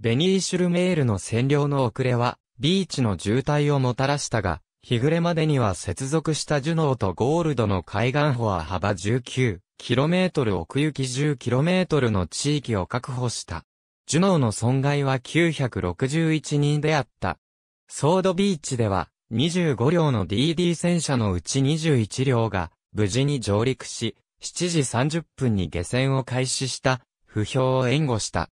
ベニーシュルメールの占領の遅れは、ビーチの渋滞をもたらしたが、日暮れまでには接続したジュノーとゴールドの海岸歩は幅 19km 奥行き 10km の地域を確保した。ジュノーの損害は961人であった。ソードビーチでは25両の DD 戦車のうち21両が無事に上陸し、7時30分に下船を開始した、不評を援護した。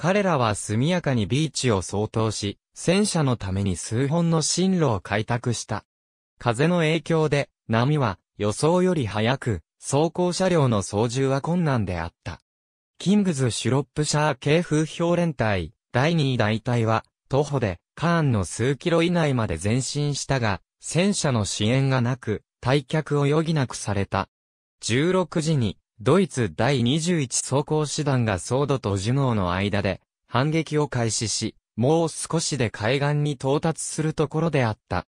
彼らは速やかにビーチを相当し、戦車のために数本の進路を開拓した。風の影響で、波は予想より早く、走行車両の操縦は困難であった。キングズ・シュロップシャー系風評連隊、第2大隊は、徒歩で、カーンの数キロ以内まで前進したが、戦車の支援がなく、退却を余儀なくされた。16時に、ドイツ第21装甲師団がソードとジュノーの間で反撃を開始し、もう少しで海岸に到達するところであった。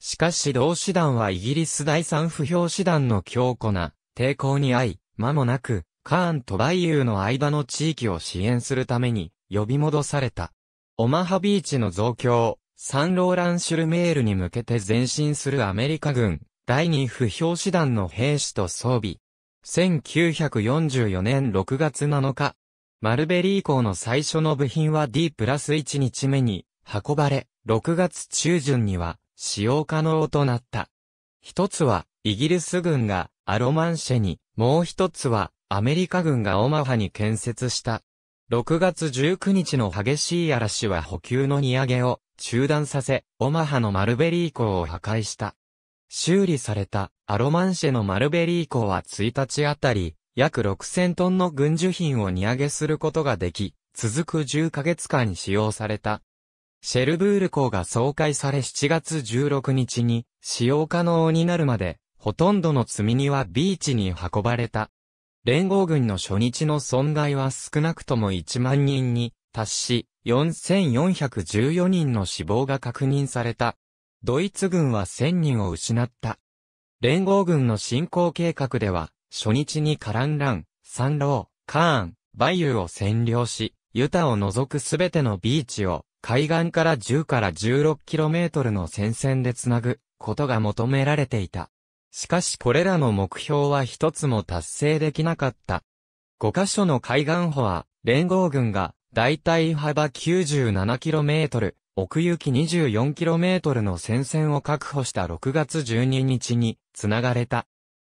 しかし同師団はイギリス第三不評師団の強固な抵抗に遭い、間もなく、カーンとバイユーの間の地域を支援するために呼び戻された。オマハビーチの増強、サンローランシュルメールに向けて前進するアメリカ軍、第二不評師団の兵士と装備、1944年6月7日、マルベリー港の最初の部品は D プラス1日目に運ばれ、6月中旬には使用可能となった。一つはイギリス軍がアロマンシェに、もう一つはアメリカ軍がオマハに建設した。6月19日の激しい嵐は補給の荷上げを中断させ、オマハのマルベリー港を破壊した。修理されたアロマンシェのマルベリー港は1日あたり、約6000トンの軍需品を荷上げすることができ、続く10ヶ月間使用された。シェルブール港が総会され7月16日に使用可能になるまで、ほとんどの積み荷はビーチに運ばれた。連合軍の初日の損害は少なくとも1万人に達し、4414人の死亡が確認された。ドイツ軍は1000人を失った。連合軍の進行計画では、初日にカランラン、サンロー、カーン、バイユーを占領し、ユタを除くすべてのビーチを、海岸から10から 16km の戦線でつなぐことが求められていた。しかしこれらの目標は一つも達成できなかった。5カ所の海岸歩は、連合軍が、大体幅 97km、奥行き 24km の戦線を確保した6月12日に、繋がれた。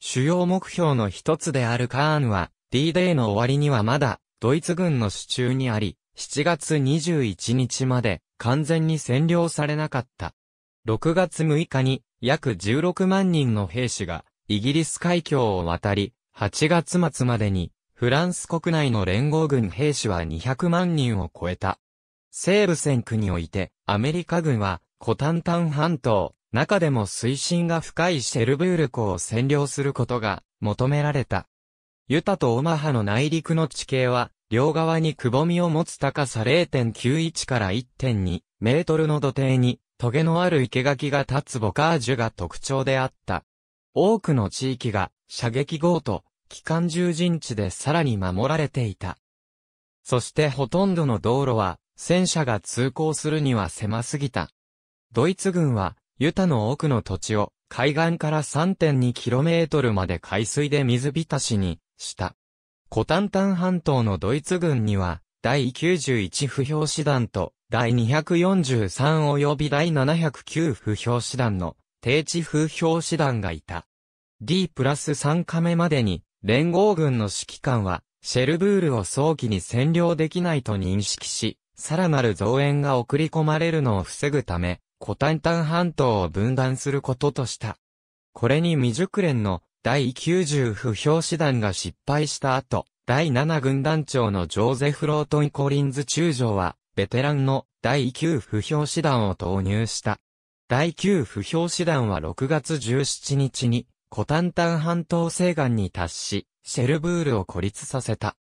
主要目標の一つであるカーンは、D-Day の終わりにはまだ、ドイツ軍の手中にあり、7月21日まで、完全に占領されなかった。6月6日に、約16万人の兵士が、イギリス海峡を渡り、8月末までに、フランス国内の連合軍兵士は200万人を超えた。西部戦区において、アメリカ軍は、コタンタン半島、中でも水深が深いシェルブール湖を占領することが求められた。ユタとオマハの内陸の地形は、両側にくぼみを持つ高さ0.91から1.2メートルの土手に、棘のある生垣が立つボカージュが特徴であった。多くの地域が射撃号と機関銃陣地でさらに守られていた。そしてほとんどの道路は戦車が通行するには狭すぎた。ドイツ軍はユタの奥の土地を海岸から 3.2km まで海水で水浸しにした。コタンタン半島のドイツ軍には第91不評師団と第243及び第709不評師団の定置風評師団がいた。D プラス3カ目までに連合軍の指揮官はシェルブールを早期に占領できないと認識し、さらなる増援が送り込まれるのを防ぐため、コタンタン半島を分断することとした。これに未熟練の第90不評師団が失敗した後、第7軍団長のジョーゼフ・ロートン・コリンズ中将は、ベテランの第9不評師団を投入した。第9不評師団は6月17日に、コタンタン半島西岸に達し、シェルブールを孤立させた。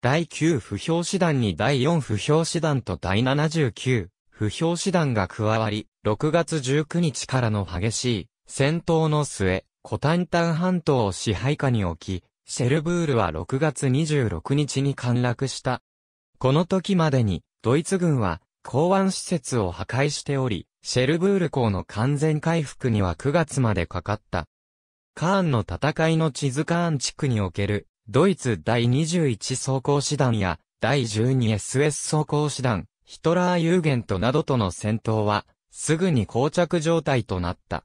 第9不評師団に第4不評師団と第79不評師団が加わり、6月19日からの激しい戦闘の末、コタンタン半島を支配下に置き、シェルブールは6月26日に陥落した。この時までに、ドイツ軍は、港湾施設を破壊しており、シェルブール港の完全回復には9月までかかった。カーンの戦いの地図カーン地区における、ドイツ第21装甲師団や、第 12SS 装甲師団、ヒトラーユーゲントなどとの戦闘は、すぐに膠着状態となった。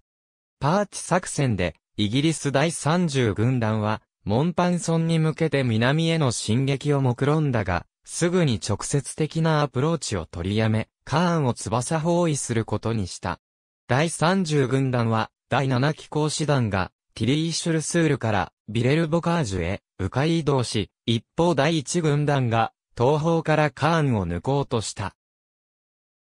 パーチ作戦で、イギリス第30軍団は、モンパンソンに向けて南への進撃を目論んだが、すぐに直接的なアプローチを取りやめ、カーンを翼包囲することにした。第30軍団は、第7機構師団が、ティリー・シュルスールから、ビレルボカージュへ、迂回移動し、一方第1軍団が、東方からカーンを抜こうとした。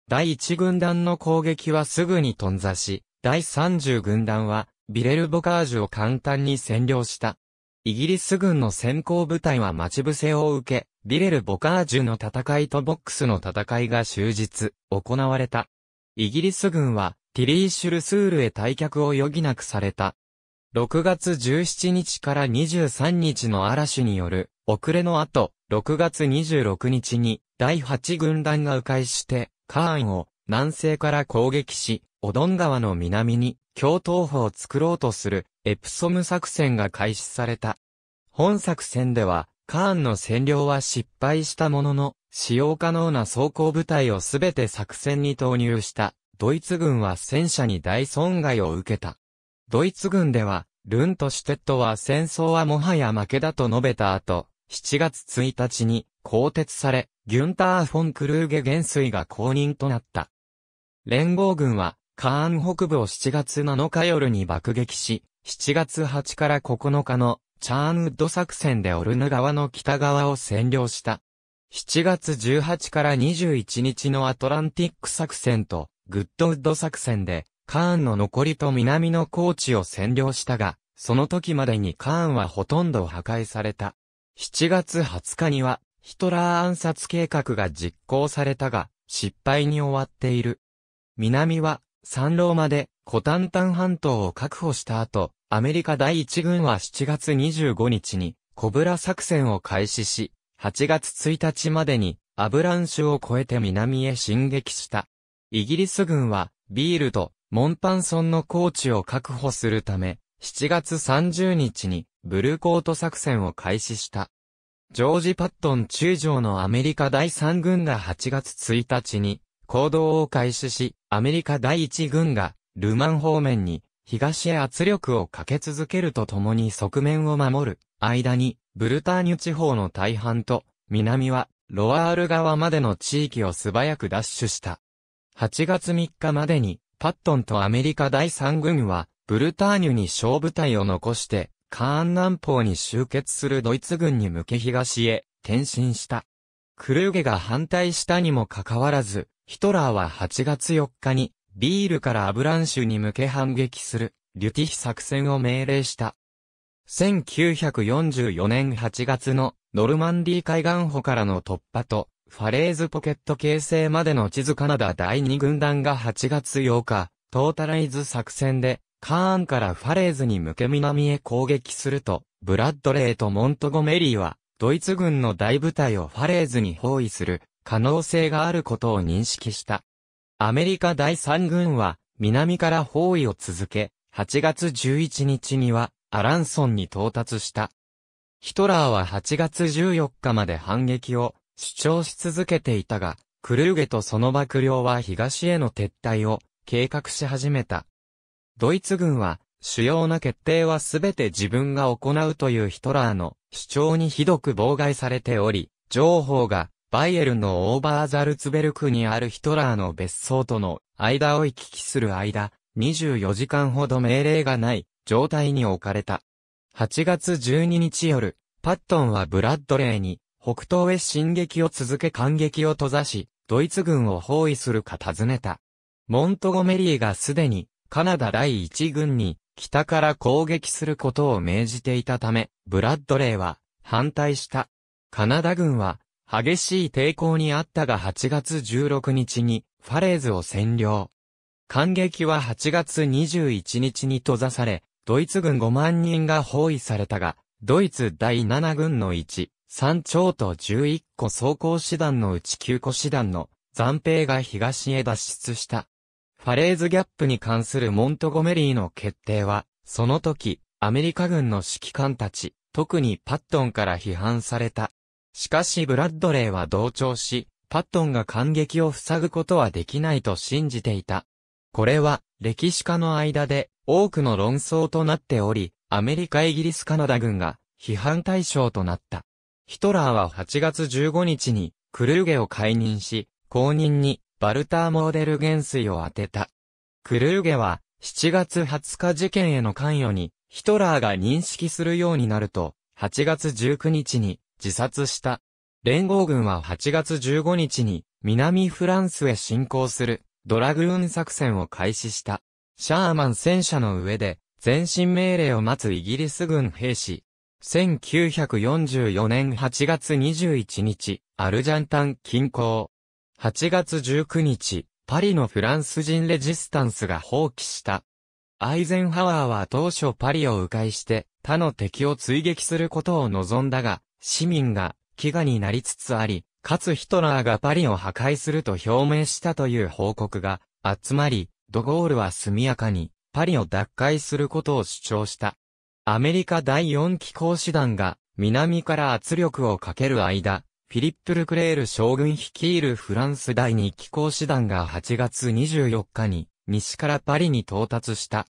第1軍団の攻撃はすぐに頓挫し、第30軍団は、ビレルボカージュを簡単に占領した。イギリス軍の先行部隊は待ち伏せを受け、ビレル・ボカージュの戦いとボックスの戦いが終日、行われた。イギリス軍は、ティリー・シュルスールへ退却を余儀なくされた。6月17日から23日の嵐による、遅れの後、6月26日に第8軍団が迂回して、カーンを南西から攻撃し、オドン川の南に共闘法を作ろうとするエプソム作戦が開始された。本作戦では、カーンの占領は失敗したものの、使用可能な装甲部隊をすべて作戦に投入した、ドイツ軍は戦車に大損害を受けた。ドイツ軍では、ルントシュテットは戦争はもはや負けだと述べた後、7月1日に更迭され、ギュンター・フォン・クルーゲ元帥が公認となった。連合軍は、カーン北部を7月7日夜に爆撃し、7月8から9日のチャーンウッド作戦でオルヌ川の北側を占領した。7月18から21日のアトランティック作戦とグッドウッド作戦でカーンの残りと南の高地を占領したが、その時までにカーンはほとんど破壊された。7月20日には、ヒトラー暗殺計画が実行されたが、失敗に終わっている。南は、ローまで、コタンタン半島を確保した後、アメリカ第一軍は7月25日に、コブラ作戦を開始し、8月1日までに、アブランシュを越えて南へ進撃した。イギリス軍は、ビールと、モンパンソンの高地を確保するため、7月30日に、ブルーコート作戦を開始した。ジョージ・パットン中将のアメリカ第3軍が8月1日に行動を開始し、アメリカ第1軍がルマン方面に東へ圧力をかけ続けるとともに側面を守る間にブルターニュ地方の大半と南はロワール側までの地域を素早く奪取した。8月3日までにパットンとアメリカ第3軍はブルターニュに小部隊を残してカーン南方に集結するドイツ軍に向け東へ転進した。クルーゲが反対したにもかかわらず、ヒトラーは8月4日にビールからアブランシュに向け反撃するリュティヒ作戦を命令した。1944年8月のノルマンディ海岸歩からの突破とファレーズポケット形成までの地図カナダ第2軍団が8月8日、トータライズ作戦でカーンからファレーズに向け南へ攻撃すると、ブラッドレーとモントゴメリーは、ドイツ軍の大部隊をファレーズに包囲する可能性があることを認識した。アメリカ第三軍は、南から包囲を続け、8月11日には、アランソンに到達した。ヒトラーは8月14日まで反撃を主張し続けていたが、クルーゲとその幕僚は東への撤退を計画し始めた。ドイツ軍は、主要な決定はすべて自分が行うというヒトラーの主張にひどく妨害されており、情報がバイエルのオーバーザルツベルクにあるヒトラーの別荘との間を行き来する間、24時間ほど命令がない状態に置かれた。8月12日夜、パットンはブラッドレーに北東へ進撃を続け感激を閉ざし、ドイツ軍を包囲するか尋ねた。モントゴメリーがすでにカナダ第一軍に北から攻撃することを命じていたため、ブラッドレーは反対した。カナダ軍は激しい抵抗にあったが8月16日にファレーズを占領。感激は8月21日に閉ざされ、ドイツ軍5万人が包囲されたが、ドイツ第7軍の1、3丁と11個装甲師団のうち9個師団の暫兵が東へ脱出した。ファレーズギャップに関するモントゴメリーの決定は、その時、アメリカ軍の指揮官たち、特にパットンから批判された。しかしブラッドレーは同調し、パットンが感激を塞ぐことはできないと信じていた。これは、歴史家の間で、多くの論争となっており、アメリカイギリスカナダ軍が、批判対象となった。ヒトラーは8月15日に、クルーゲを解任し、後任に、バルター・モーデル元帥を当てた。クルーゲは、7月20日事件への関与に、ヒトラーが認識するようになると、8月19日に自殺した。連合軍は8月15日に南フランスへ侵攻するドラグーン作戦を開始した。シャーマン戦車の上で前進命令を待つイギリス軍兵士。1944年8月21日、アルジャンタン近郊、8月19日、パリのフランス人レジスタンスが放棄した。アイゼンハワーは当初パリを迂回して他の敵を追撃することを望んだが、市民が飢餓になりつつあり、かつヒトラーがパリを破壊すると表明したという報告が集まり、ドゴールは速やかにパリを奪回することを主張した。アメリカ第4機構師団が南から圧力をかける間、フィリップ・ルクレール将軍率いるフランス第2機構師団が8月24日に西からパリに到達した。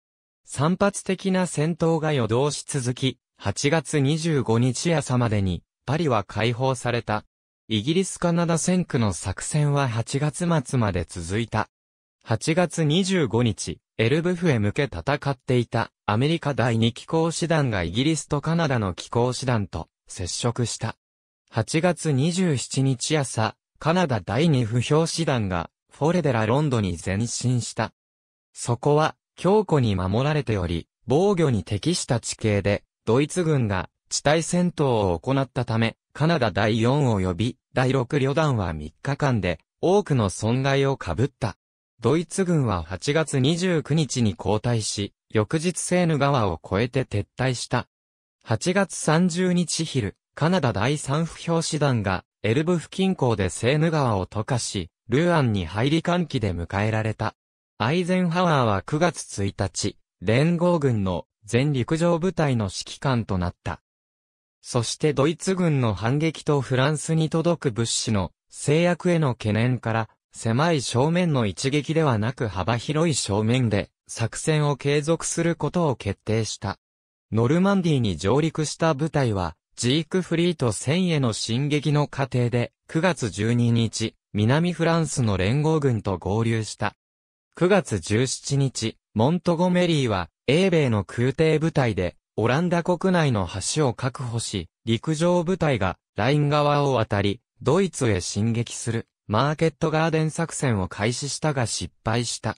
散発的な戦闘が予動し続き、8月25日朝までにパリは解放された。イギリス・カナダ戦区の作戦は8月末まで続いた。8月25日、エルブフへ向け戦っていたアメリカ第2機構師団がイギリスとカナダの機構師団と接触した。8月27日朝、カナダ第2不評師団が、フォレデラ・ロンドに前進した。そこは、強固に守られており、防御に適した地形で、ドイツ軍が地帯戦闘を行ったため、カナダ第4及び第6旅団は3日間で多くの損害を被った。ドイツ軍は8月29日に交代し、翌日セーヌ川を越えて撤退した。8月30日昼、カナダ第三不評師団が、エルブ付近港でセーヌ川を溶かし、ルーアンに入り歓喜で迎えられた。アイゼンハワーは9月1日、連合軍の全陸上部隊の指揮官となった。そしてドイツ軍の反撃とフランスに届く物資の制約への懸念から、狭い正面の一撃ではなく幅広い正面で作戦を継続することを決定した。ノルマンディーに上陸した部隊は、ジークフリート1000への進撃の過程で、9月12日、南フランスの連合軍と合流した。9月17日、モントゴメリーは、英米の空挺部隊で、オランダ国内の橋を確保し、陸上部隊が、ライン側を渡り、ドイツへ進撃する、マーケットガーデン作戦を開始したが失敗した。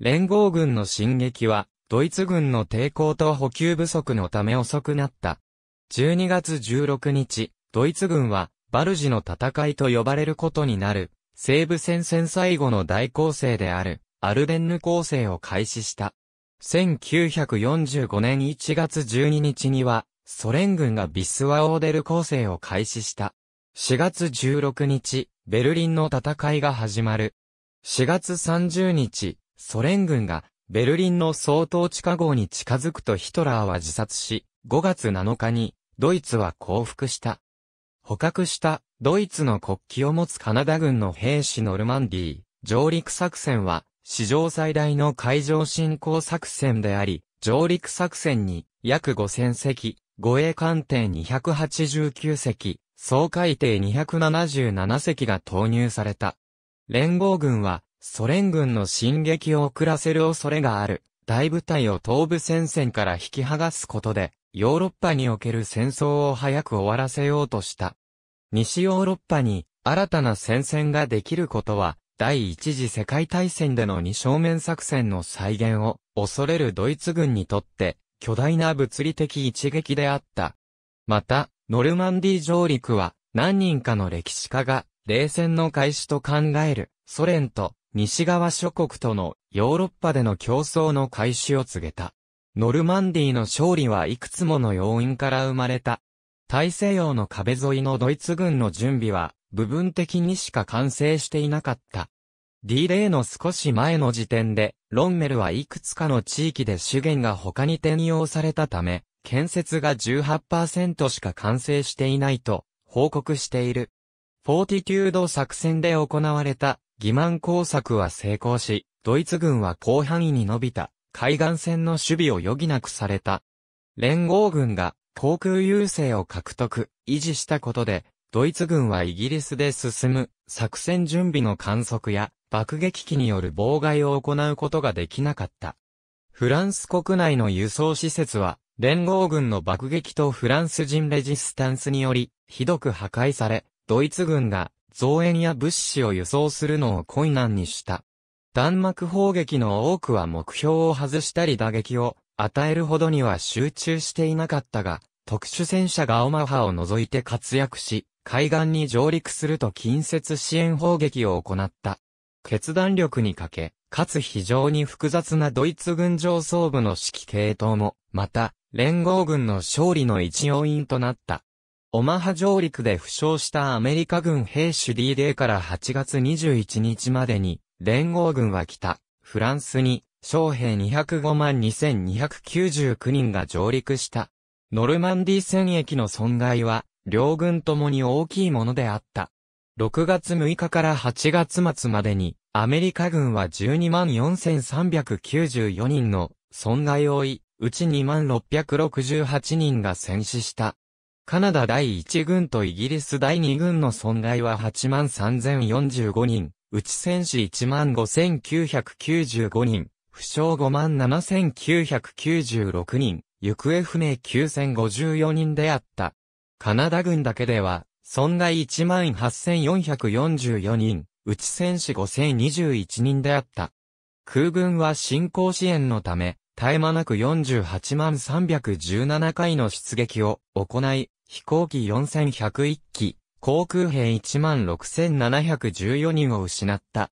連合軍の進撃は、ドイツ軍の抵抗と補給不足のため遅くなった。12月16日、ドイツ軍は、バルジの戦いと呼ばれることになる、西部戦線最後の大攻勢である、アルデンヌ攻勢を開始した。1945年1月12日には、ソ連軍がビスワオーデル攻勢を開始した。4月16日、ベルリンの戦いが始まる。4月30日、ソ連軍がベルリンの総統地下号に近づくとヒトラーは自殺し、5月7日にドイツは降伏した。捕獲したドイツの国旗を持つカナダ軍の兵士ノルマンディー上陸作戦は史上最大の海上侵攻作戦であり、上陸作戦に約5000隻、護衛艦艇289隻、総海艇277隻が投入された。連合軍はソ連軍の進撃を遅らせる恐れがある大部隊を東部戦線から引き剥がすことでヨーロッパにおける戦争を早く終わらせようとした。西ヨーロッパに新たな戦線ができることは、第一次世界大戦での二正面作戦の再現を恐れるドイツ軍にとって巨大な物理的一撃であった。また、ノルマンディ上陸は何人かの歴史家が冷戦の開始と考えるソ連と西側諸国とのヨーロッパでの競争の開始を告げた。ノルマンディの勝利はいくつもの要因から生まれた。大西洋の壁沿いのドイツ軍の準備は、部分的にしか完成していなかった。D 例の少し前の時点で、ロンメルはいくつかの地域で資源が他に転用されたため、建設が18%しか完成していないと報告している。フォーティテュード作戦で行われた欺瞞工作は成功し、ドイツ軍は広範囲に伸びた海岸線の守備を余儀なくされた。連合軍が航空優勢を獲得、維持したことで、ドイツ軍はイギリスで進む作戦準備の観測や爆撃機による妨害を行うことができなかった。フランス国内の輸送施設は連合軍の爆撃とフランス人レジスタンスによりひどく破壊され、ドイツ軍が増援や物資を輸送するのを困難にした。弾幕砲撃の多くは目標を外したり打撃を与えるほどには集中していなかったが、特殊戦車がオマハを除いて活躍し、海岸に上陸すると近接支援砲撃を行った。決断力に欠け、かつ非常に複雑なドイツ軍上層部の指揮系統も、また、連合軍の勝利の一要因となった。オマハ上陸で負傷したアメリカ軍兵士 D d から8月21日までに、連合軍は北、フランスに、将兵205万2299人が上陸した。ノルマンディ戦役の損害は、両軍ともに大きいものであった。6月6日から8月末までに、アメリカ軍は12万4394人の損害を負い、うち2万668人が戦死した。カナダ第1軍とイギリス第2軍の損害は8万3045人、内戦士15,995人、負傷57,996人、行方不明9,054人であった。カナダ軍だけでは、損害18,444人、内戦士5,021人であった。空軍は進行支援のため、絶え間なく48万317回の出撃を行い、飛行機4101機、航空兵16,714人を失った。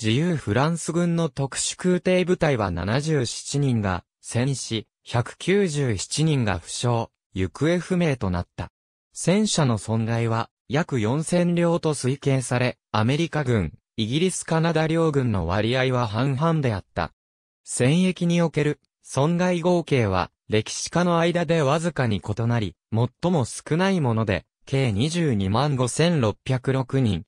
自由フランス軍の特殊空挺部隊は77人が戦死、197人が負傷、行方不明となった。戦車の損害は約4000両と推計され、アメリカ軍、イギリスカナダ両軍の割合は半々であった。戦役における損害合計は歴史家の間でわずかに異なり、最も少ないもので計22万5606人、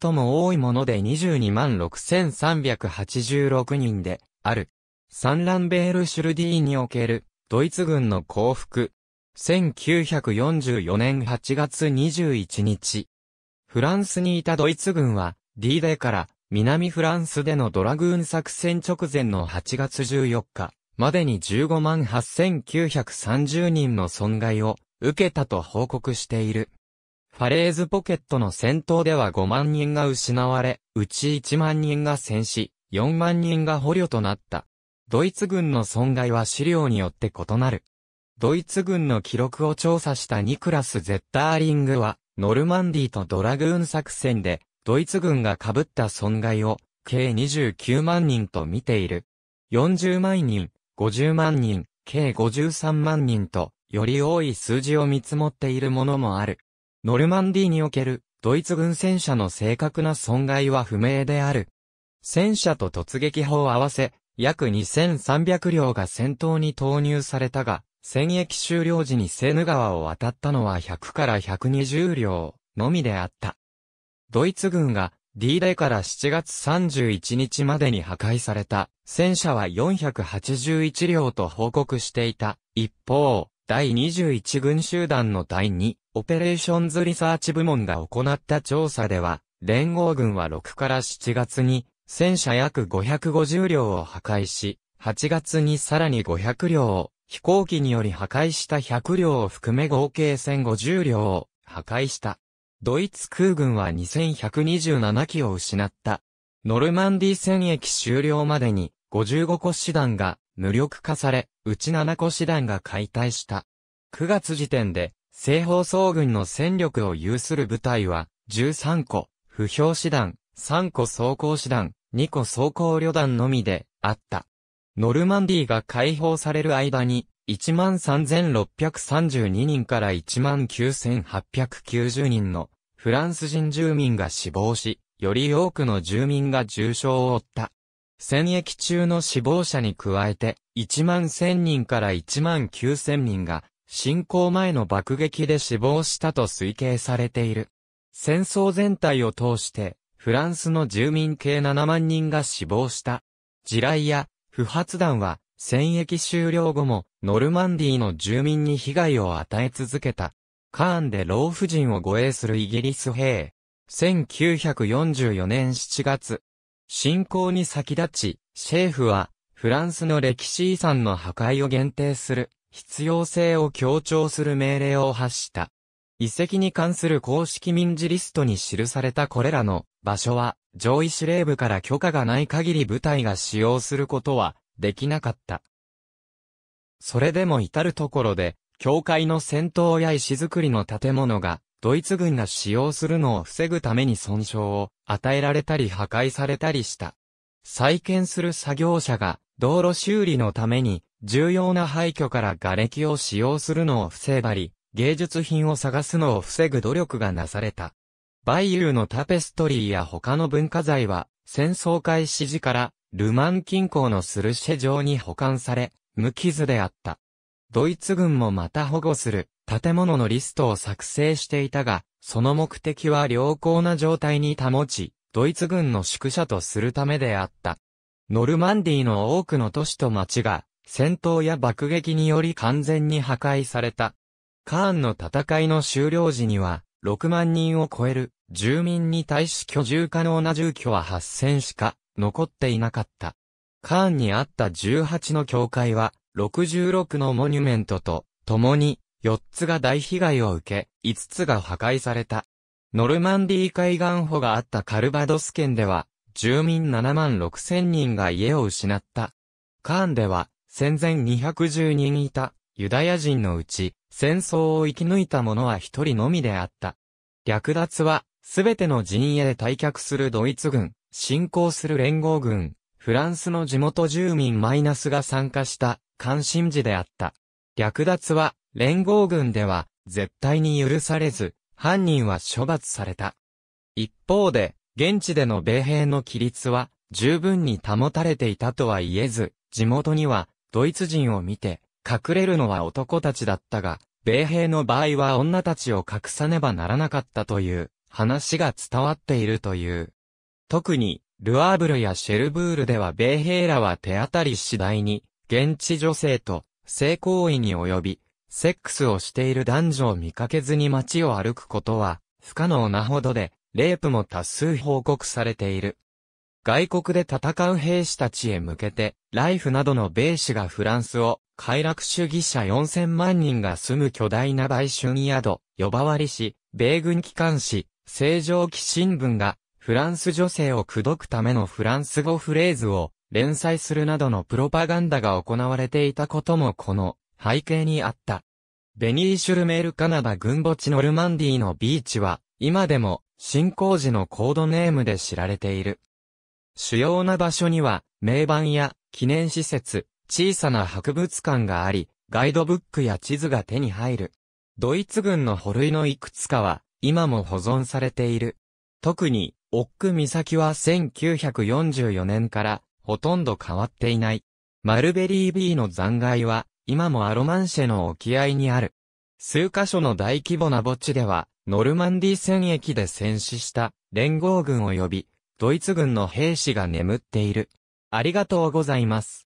最も多いもので22万6386人で、ある。サンランベールシュルディーにおける、ドイツ軍の降伏。1944年8月21日。フランスにいたドイツ軍は、D デーから、南フランスでのドラグーン作戦直前の8月14日までに15万8930人の損害を受けたと報告している。ファレーズポケットの戦闘では5万人が失われ、うち1万人が戦死、4万人が捕虜となった。ドイツ軍の損害は資料によって異なる。ドイツ軍の記録を調査したニクラス・ゼッターリングは、ノルマンディとドラグーン作戦で、ドイツ軍が被った損害を、計29万人と見ている。40万人、50万人、計53万人と、より多い数字を見積もっているものもある。ノルマンディにおけるドイツ軍戦車の正確な損害は不明である。戦車と突撃砲を合わせ、約2300両が戦闘に投入されたが、戦役終了時にセーヌ川を渡ったのは100から120両のみであった。ドイツ軍が D デーから7月31日までに破壊された戦車は481両と報告していた。一方、第21軍集団の第2オペレーションズリサーチ部門が行った調査では、連合軍は6から7月に、戦車約550両を破壊し、8月にさらに500両を、飛行機により破壊した100両を含め合計1050両を破壊した。ドイツ空軍は2127機を失った。ノルマンディ戦役終了までに55個師団が無力化され、うち7個師団が解体した。9月時点で西方総軍の戦力を有する部隊は、13個、不評師団、3個装甲師団、2個装甲旅団のみで、あった。ノルマンディが解放される間に、13,632人から19,890人のフランス人住民が死亡し、より多くの住民が重傷を負った。戦役中の死亡者に加えて、1万1000人から1万9000人が侵攻前の爆撃で死亡したと推計されている。戦争全体を通して、フランスの住民計7万人が死亡した。地雷や不発弾は、戦役終了後も、ノルマンディの住民に被害を与え続けた。カーンで老婦人を護衛するイギリス兵。1944年7月、侵攻に先立ち、シェーフは、フランスの歴史遺産の破壊を限定する。必要性を強調する命令を発した。遺跡に関する公式民事リストに記されたこれらの場所は上位司令部から許可がない限り部隊が使用することはできなかった。それでも至るところで、教会の戦闘や石造りの建物がドイツ軍が使用するのを防ぐために損傷を与えられたり破壊されたりした。再建する作業者が道路修理のために重要な廃墟から瓦礫を使用するのを防ばり、芸術品を探すのを防ぐ努力がなされた。バイユーのタペストリーや他の文化財は、戦争開始時から、ルマン近郊のスルシェ城に保管され、無傷であった。ドイツ軍もまた保護する建物のリストを作成していたが、その目的は良好な状態に保ち、ドイツ軍の宿舎とするためであった。ノルマンディーの多くの都市と町が戦闘や爆撃により完全に破壊された。カーンの戦いの終了時には、6万人を超える住民に対し居住可能な住居は8000しか残っていなかった。カーンにあった18の教会は、66のモニュメントと、共に、4つが大被害を受け、5つが破壊された。ノルマンディー海岸保があったカルバドス県では、住民7万6千人が家を失った。カーンでは、戦前210人いたユダヤ人のうち、戦争を生き抜いた者は一人のみであった。略奪は、すべての陣営で退却するドイツ軍、侵攻する連合軍、フランスの地元住民マイナスが参加した関心事であった。略奪は、連合軍では、絶対に許されず、犯人は処罰された。一方で、現地での米兵の規律は、十分に保たれていたとは言えず、地元には、ドイツ人を見て、隠れるのは男たちだったが、米兵の場合は女たちを隠さねばならなかったという話が伝わっているという。特に、ルアーブルやシェルブールでは米兵らは手当たり次第に、現地女性と性行為に及び、セックスをしている男女を見かけずに街を歩くことは不可能なほどで、レイプも多数報告されている。外国で戦う兵士たちへ向けて、ライフなどの米士がフランスを、快楽主義者4000万人が住む巨大な売春宿、呼ばわりし、米軍機関紙、正常期新聞が、フランス女性を口説くためのフランス語フレーズを、連載するなどのプロパガンダが行われていたこともこの背景にあった。ベニーシュルメールカナダ軍墓地ノルマンディのビーチは、今でも、新行時のコードネームで知られている。主要な場所には、名盤や記念施設、小さな博物館があり、ガイドブックや地図が手に入る。ドイツ軍の捕類のいくつかは、今も保存されている。特に、オック岬は1944年から、ほとんど変わっていない。マルベリー B の残骸は、今もアロマンシェの沖合にある。数カ所の大規模な墓地では、ノルマンディー戦役で戦死した連合軍及びドイツ軍の兵士が眠っている。ありがとうございます。